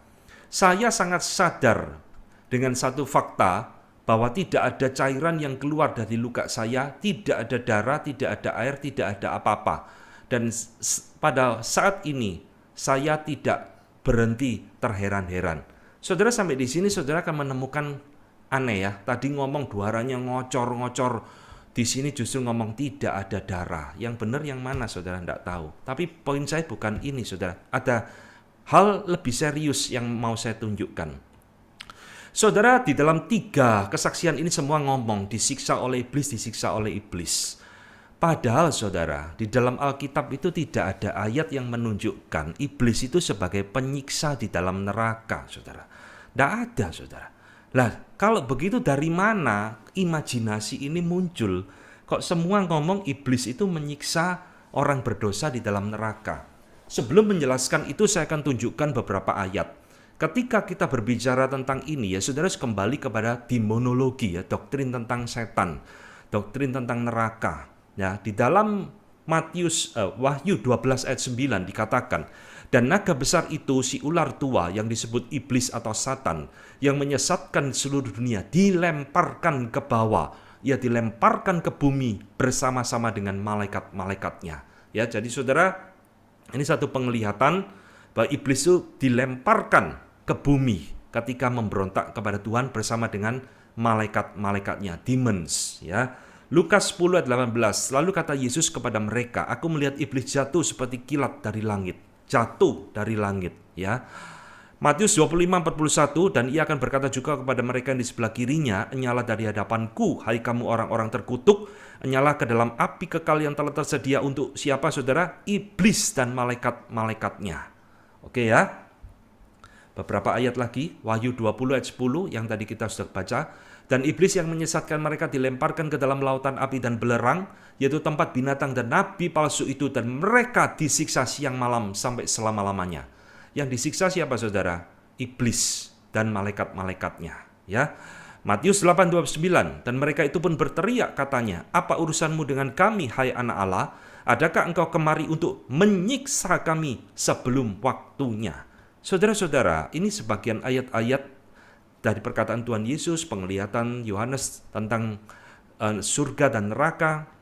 A: Saya sangat sadar dengan satu fakta bahwa tidak ada cairan yang keluar dari luka saya, tidak ada darah, tidak ada air, tidak ada apa-apa. Dan pada saat ini saya tidak berhenti terheran-heran. Saudara sampai di sini saudara akan menemukan aneh ya. Tadi ngomong duaranya ngocor-ngocor. Di sini justru ngomong tidak ada darah. Yang benar yang mana saudara tidak tahu. Tapi poin saya bukan ini saudara. Ada hal lebih serius yang mau saya tunjukkan. Saudara, di dalam tiga kesaksian ini semua ngomong disiksa oleh iblis, disiksa oleh iblis. Padahal saudara, di dalam Alkitab itu tidak ada ayat yang menunjukkan iblis itu sebagai penyiksa di dalam neraka, saudara. Tidak ada, saudara. Lah, kalau begitu dari mana imajinasi ini muncul? Kok semua ngomong iblis itu menyiksa orang berdosa di dalam neraka? Sebelum menjelaskan itu, saya akan tunjukkan beberapa ayat. Ketika kita berbicara tentang ini, ya saudara kembali kepada demonologi, ya, doktrin tentang setan, doktrin tentang neraka, Ya, di dalam Matius eh, Wahyu 12 ayat 9 dikatakan, dan naga besar itu si ular tua yang disebut iblis atau satan yang menyesatkan seluruh dunia dilemparkan ke bawah ia dilemparkan ke bumi bersama-sama dengan malaikat-malaikatnya ya jadi saudara ini satu penglihatan bahwa iblis itu dilemparkan ke bumi ketika memberontak kepada Tuhan bersama dengan malaikat-malaikatnya demons ya Lukas 10 ayat 18, lalu kata Yesus kepada mereka, aku melihat iblis jatuh seperti kilat dari langit. Jatuh dari langit, ya. Matius 25, 41, dan ia akan berkata juga kepada mereka yang di sebelah kirinya, Enyalah dari hadapanku, hai kamu orang-orang terkutuk, enyalah ke dalam api kekal yang telah tersedia untuk siapa saudara? Iblis dan malaikat-malaikatnya. Oke ya. Beberapa ayat lagi, Wahyu 20 ayat 10 yang tadi kita sudah baca, dan iblis yang menyesatkan mereka dilemparkan ke dalam lautan api dan belerang, yaitu tempat binatang dan nabi palsu itu, dan mereka disiksa siang malam sampai selama-lamanya. Yang disiksa siapa saudara? Iblis dan malaikat-malaikatnya. Ya, Matius 8:29 dan mereka itu pun berteriak katanya, "Apa urusanmu dengan kami, hai anak Allah? Adakah engkau kemari untuk menyiksa kami sebelum waktunya?" Saudara-saudara, ini sebagian ayat-ayat dari perkataan Tuhan Yesus, penglihatan Yohanes tentang eh, surga dan neraka.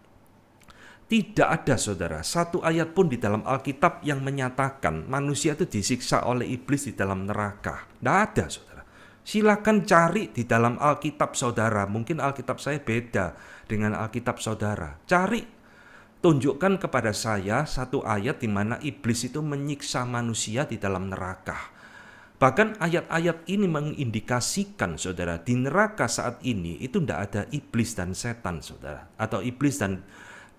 A: Tidak ada saudara satu ayat pun di dalam Alkitab yang menyatakan manusia itu disiksa oleh iblis di dalam neraka. Tidak ada saudara. Silakan cari di dalam Alkitab saudara. Mungkin Alkitab saya beda dengan Alkitab saudara. Cari tunjukkan kepada saya satu ayat di mana iblis itu menyiksa manusia di dalam neraka. Bahkan ayat-ayat ini mengindikasikan saudara di neraka saat ini itu tidak ada iblis dan setan saudara atau iblis dan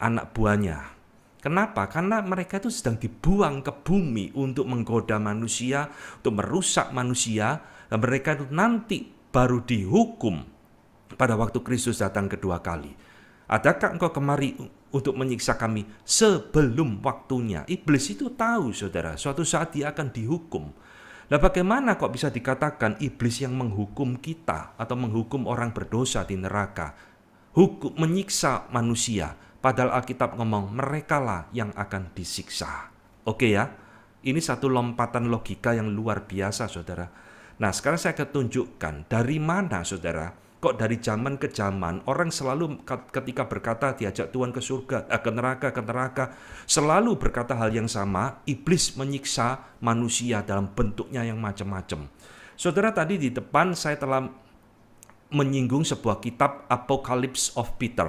A: anak buahnya. Kenapa? Karena mereka itu sedang dibuang ke bumi untuk menggoda manusia, untuk merusak manusia. Dan mereka itu nanti baru dihukum pada waktu Kristus datang kedua kali. Adakah engkau kemari untuk menyiksa kami sebelum waktunya? Iblis itu tahu saudara, suatu saat dia akan dihukum lah bagaimana kok bisa dikatakan iblis yang menghukum kita atau menghukum orang berdosa di neraka? Hukum menyiksa manusia, padahal Alkitab ngomong merekalah yang akan disiksa. Oke ya. Ini satu lompatan logika yang luar biasa, Saudara. Nah, sekarang saya ketunjukkan dari mana, Saudara, Kok dari zaman ke zaman orang selalu ketika berkata diajak Tuhan ke surga, eh, ke neraka, ke neraka, selalu berkata hal yang sama, iblis menyiksa manusia dalam bentuknya yang macam-macam. Saudara tadi di depan saya telah menyinggung sebuah kitab Apocalypse of Peter.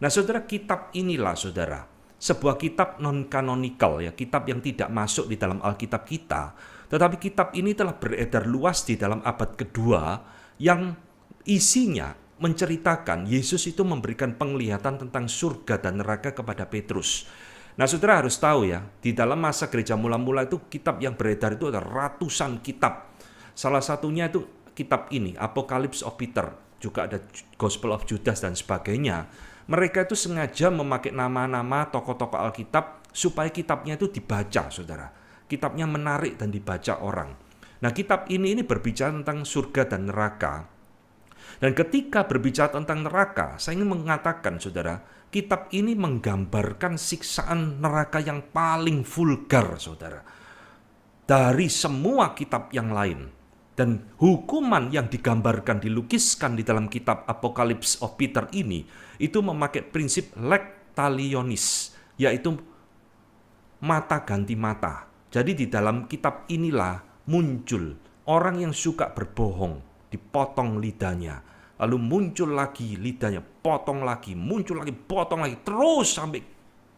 A: Nah, saudara kitab inilah saudara sebuah kitab non kanonikal ya kitab yang tidak masuk di dalam Alkitab kita tetapi kitab ini telah beredar luas di dalam abad kedua yang isinya menceritakan Yesus itu memberikan penglihatan tentang surga dan neraka kepada Petrus. Nah, saudara harus tahu ya, di dalam masa gereja mula-mula itu kitab yang beredar itu ada ratusan kitab. Salah satunya itu kitab ini, Apocalypse of Peter, juga ada Gospel of Judas dan sebagainya. Mereka itu sengaja memakai nama-nama tokoh-tokoh Alkitab supaya kitabnya itu dibaca, saudara. Kitabnya menarik dan dibaca orang. Nah, kitab ini ini berbicara tentang surga dan neraka dan ketika berbicara tentang neraka, saya ingin mengatakan saudara, kitab ini menggambarkan siksaan neraka yang paling vulgar saudara. Dari semua kitab yang lain. Dan hukuman yang digambarkan, dilukiskan di dalam kitab Apocalypse of Peter ini, itu memakai prinsip lektalionis, yaitu mata ganti mata. Jadi di dalam kitab inilah muncul orang yang suka berbohong, dipotong lidahnya, Lalu muncul lagi lidahnya, potong lagi, muncul lagi, potong lagi, terus sampai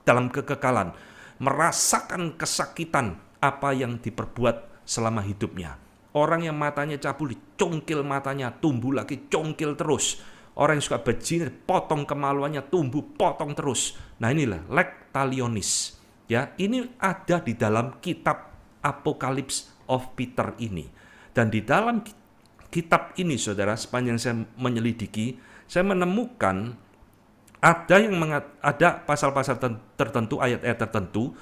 A: dalam kekekalan. Merasakan kesakitan apa yang diperbuat selama hidupnya. Orang yang matanya cabul, congkil matanya, tumbuh lagi, congkil terus. Orang yang suka berjinir, potong kemaluannya, tumbuh, potong terus. Nah inilah, lektalionis. Ya, ini ada di dalam kitab Apokalips of Peter ini. Dan di dalam kitab ini saudara sepanjang saya menyelidiki saya menemukan ada yang mengat, ada pasal-pasal tertentu ayat-ayat tertentu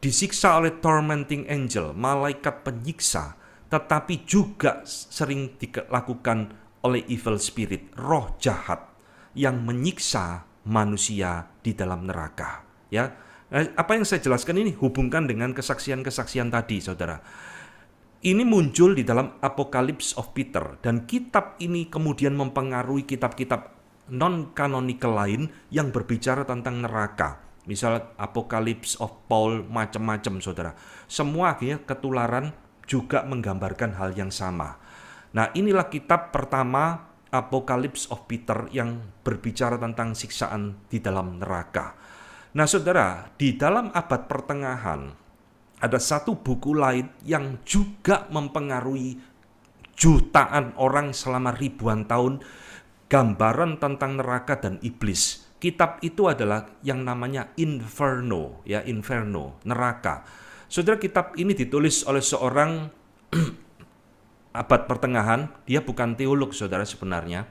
A: disiksa oleh tormenting angel malaikat penyiksa tetapi juga sering dilakukan oleh evil spirit roh jahat yang menyiksa manusia di dalam neraka ya eh, apa yang saya jelaskan ini hubungkan dengan kesaksian-kesaksian tadi saudara ini muncul di dalam Apocalypse of Peter dan kitab ini kemudian mempengaruhi kitab-kitab non-canonical lain yang berbicara tentang neraka. Misal Apocalypse of Paul macam-macam Saudara. Semua akhirnya ketularan juga menggambarkan hal yang sama. Nah, inilah kitab pertama Apocalypse of Peter yang berbicara tentang siksaan di dalam neraka. Nah, Saudara, di dalam abad pertengahan ada satu buku lain yang juga mempengaruhi jutaan orang selama ribuan tahun, gambaran tentang neraka dan iblis. Kitab itu adalah yang namanya Inferno, ya Inferno, neraka. Saudara kitab ini ditulis oleh seorang abad pertengahan, dia bukan teolog saudara sebenarnya.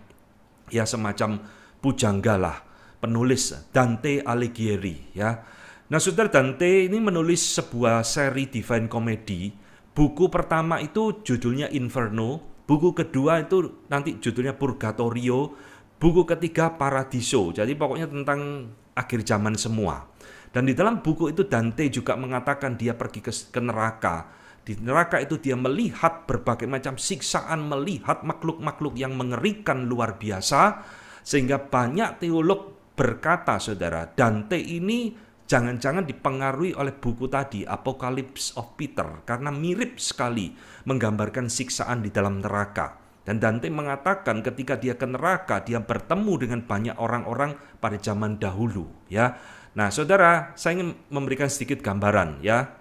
A: Ya semacam pujanggalah, penulis Dante Alighieri ya Nah, Suter Dante ini menulis sebuah seri Divine Comedy. Buku pertama itu judulnya Inferno, buku kedua itu nanti judulnya Purgatorio, buku ketiga Paradiso. Jadi pokoknya tentang akhir zaman semua. Dan di dalam buku itu Dante juga mengatakan dia pergi ke, ke neraka. Di neraka itu dia melihat berbagai macam siksaan, melihat makhluk-makhluk yang mengerikan luar biasa. Sehingga banyak teolog berkata, saudara, Dante ini Jangan-jangan dipengaruhi oleh buku tadi, Apocalypse of Peter, karena mirip sekali menggambarkan siksaan di dalam neraka. Dan Dante mengatakan ketika dia ke neraka, dia bertemu dengan banyak orang-orang pada zaman dahulu. Ya, nah saudara, saya ingin memberikan sedikit gambaran ya.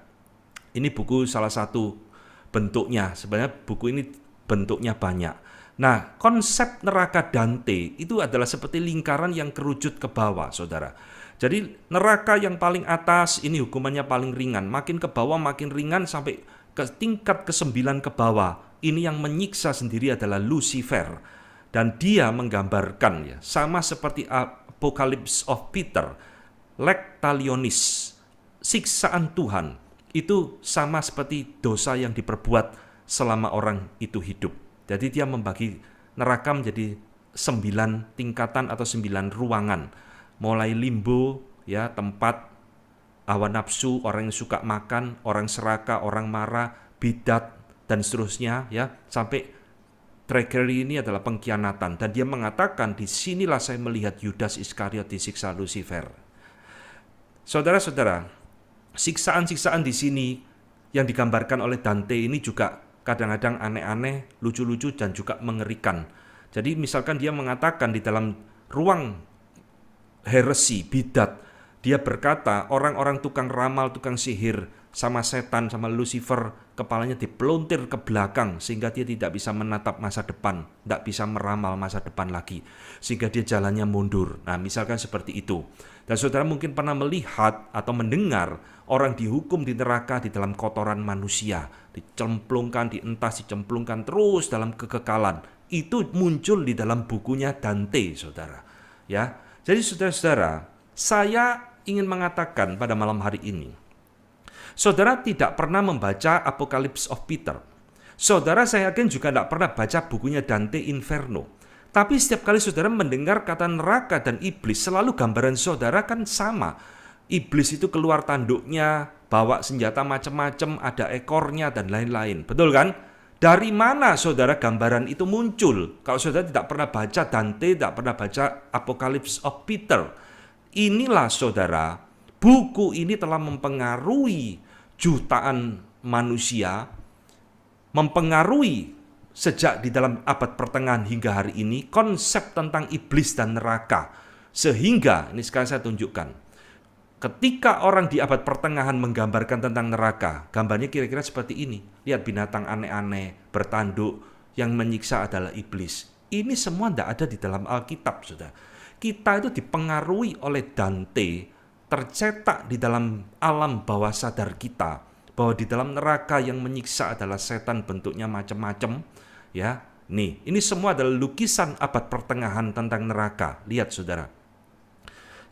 A: Ini buku salah satu bentuknya. Sebenarnya buku ini bentuknya banyak. Nah, konsep neraka Dante itu adalah seperti lingkaran yang kerucut ke bawah, saudara. Jadi neraka yang paling atas ini hukumannya paling ringan, makin ke bawah makin ringan sampai ke tingkat kesembilan ke bawah. Ini yang menyiksa sendiri adalah Lucifer dan dia menggambarkan ya sama seperti Apocalypse of Peter, lektalionis, siksaan Tuhan itu sama seperti dosa yang diperbuat selama orang itu hidup. Jadi dia membagi neraka menjadi sembilan tingkatan atau sembilan ruangan mulai limbo ya tempat hawa nafsu, orang yang suka makan, orang seraka, orang marah, bidat dan seterusnya ya sampai tragedi ini adalah pengkhianatan dan dia mengatakan di sinilah saya melihat Yudas Iskariot disiksa Lucifer. Saudara-saudara, siksaan-siksaan di sini yang digambarkan oleh Dante ini juga kadang-kadang aneh-aneh, lucu-lucu dan juga mengerikan. Jadi misalkan dia mengatakan di dalam ruang heresi, bidat. Dia berkata, orang-orang tukang ramal, tukang sihir, sama setan, sama Lucifer, kepalanya dipelontir ke belakang sehingga dia tidak bisa menatap masa depan, tidak bisa meramal masa depan lagi. Sehingga dia jalannya mundur. Nah, misalkan seperti itu. Dan saudara mungkin pernah melihat atau mendengar orang dihukum di neraka di dalam kotoran manusia, dicemplungkan, dientas, dicemplungkan terus dalam kekekalan. Itu muncul di dalam bukunya Dante, saudara. Ya, jadi saudara-saudara, saya ingin mengatakan pada malam hari ini, saudara tidak pernah membaca Apocalypse of Peter. Saudara saya yakin juga tidak pernah baca bukunya Dante Inferno. Tapi setiap kali saudara mendengar kata neraka dan iblis, selalu gambaran saudara kan sama. Iblis itu keluar tanduknya, bawa senjata macam-macam, ada ekornya, dan lain-lain. Betul kan? Dari mana saudara gambaran itu muncul? Kalau saudara tidak pernah baca Dante, tidak pernah baca Apocalypse of Peter. Inilah saudara, buku ini telah mempengaruhi jutaan manusia, mempengaruhi sejak di dalam abad pertengahan hingga hari ini konsep tentang iblis dan neraka. Sehingga, ini sekarang saya tunjukkan, ketika orang di abad pertengahan menggambarkan tentang neraka, gambarnya kira-kira seperti ini. Lihat binatang aneh-aneh, bertanduk, yang menyiksa adalah iblis. Ini semua tidak ada di dalam Alkitab, sudah. Kita itu dipengaruhi oleh Dante, tercetak di dalam alam bawah sadar kita, bahwa di dalam neraka yang menyiksa adalah setan bentuknya macam-macam, ya. Nih, ini semua adalah lukisan abad pertengahan tentang neraka. Lihat, saudara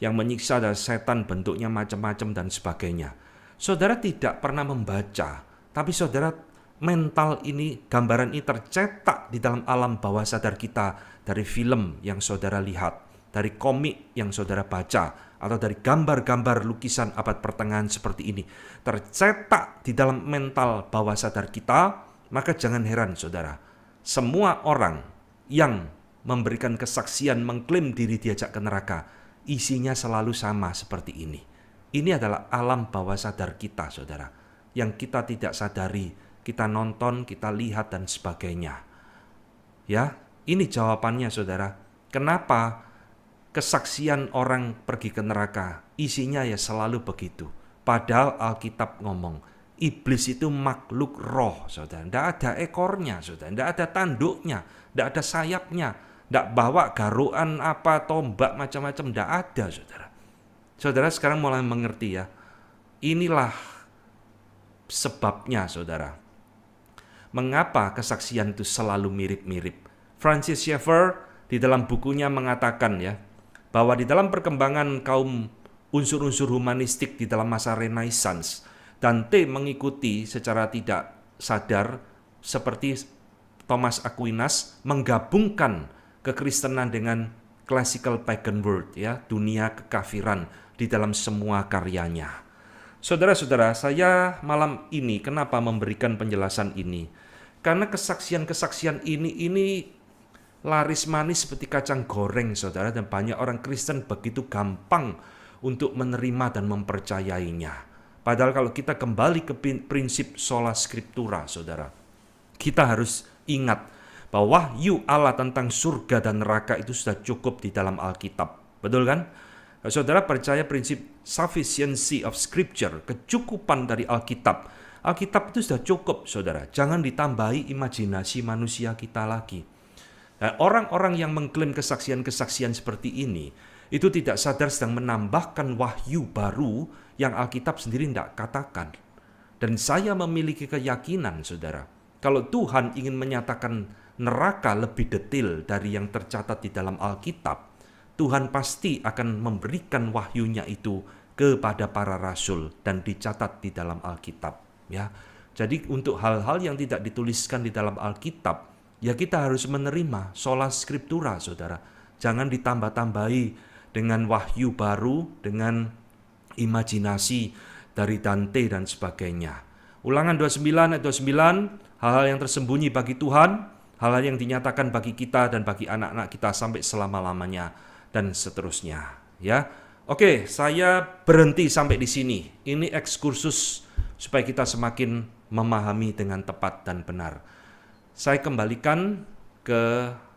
A: yang menyiksa dan setan bentuknya macam-macam dan sebagainya. Saudara tidak pernah membaca, tapi saudara mental ini, gambaran ini tercetak di dalam alam bawah sadar kita dari film yang saudara lihat, dari komik yang saudara baca, atau dari gambar-gambar lukisan abad pertengahan seperti ini. Tercetak di dalam mental bawah sadar kita, maka jangan heran saudara, semua orang yang memberikan kesaksian mengklaim diri diajak ke neraka, isinya selalu sama seperti ini. Ini adalah alam bawah sadar kita, saudara, yang kita tidak sadari, kita nonton, kita lihat, dan sebagainya. Ya, ini jawabannya, saudara. Kenapa kesaksian orang pergi ke neraka isinya ya selalu begitu? Padahal Alkitab ngomong, iblis itu makhluk roh, saudara. Tidak ada ekornya, saudara. Tidak ada tanduknya, tidak ada sayapnya, tidak bawa garuan apa, tombak, macam-macam. Tidak ada, saudara. Saudara sekarang mulai mengerti ya. Inilah sebabnya, saudara. Mengapa kesaksian itu selalu mirip-mirip. Francis Schaeffer di dalam bukunya mengatakan ya, bahwa di dalam perkembangan kaum unsur-unsur humanistik di dalam masa Renaissance, Dante mengikuti secara tidak sadar seperti Thomas Aquinas menggabungkan kekristenan dengan classical pagan world ya, dunia kekafiran di dalam semua karyanya. Saudara-saudara, saya malam ini kenapa memberikan penjelasan ini? Karena kesaksian-kesaksian ini ini laris manis seperti kacang goreng, saudara, dan banyak orang Kristen begitu gampang untuk menerima dan mempercayainya. Padahal kalau kita kembali ke prinsip sola scriptura, saudara, kita harus ingat bahwa wahyu Allah tentang surga dan neraka itu sudah cukup di dalam Alkitab. Betul kan? Eh, saudara percaya prinsip sufficiency of scripture, kecukupan dari Alkitab. Alkitab itu sudah cukup, saudara. Jangan ditambahi imajinasi manusia kita lagi. Eh, orang-orang yang mengklaim kesaksian-kesaksian seperti ini, itu tidak sadar sedang menambahkan wahyu baru yang Alkitab sendiri tidak katakan. Dan saya memiliki keyakinan, saudara, kalau Tuhan ingin menyatakan neraka lebih detil dari yang tercatat di dalam Alkitab, Tuhan pasti akan memberikan wahyunya itu kepada para rasul dan dicatat di dalam Alkitab. Ya, jadi untuk hal-hal yang tidak dituliskan di dalam Alkitab, ya kita harus menerima sola scriptura, saudara. Jangan ditambah-tambahi dengan wahyu baru, dengan imajinasi dari Dante dan sebagainya. Ulangan 29 ayat 29, hal-hal yang tersembunyi bagi Tuhan hal-hal yang dinyatakan bagi kita dan bagi anak-anak kita sampai selama-lamanya dan seterusnya ya. Oke, saya berhenti sampai di sini. Ini ekskursus supaya kita semakin memahami dengan tepat dan benar. Saya kembalikan ke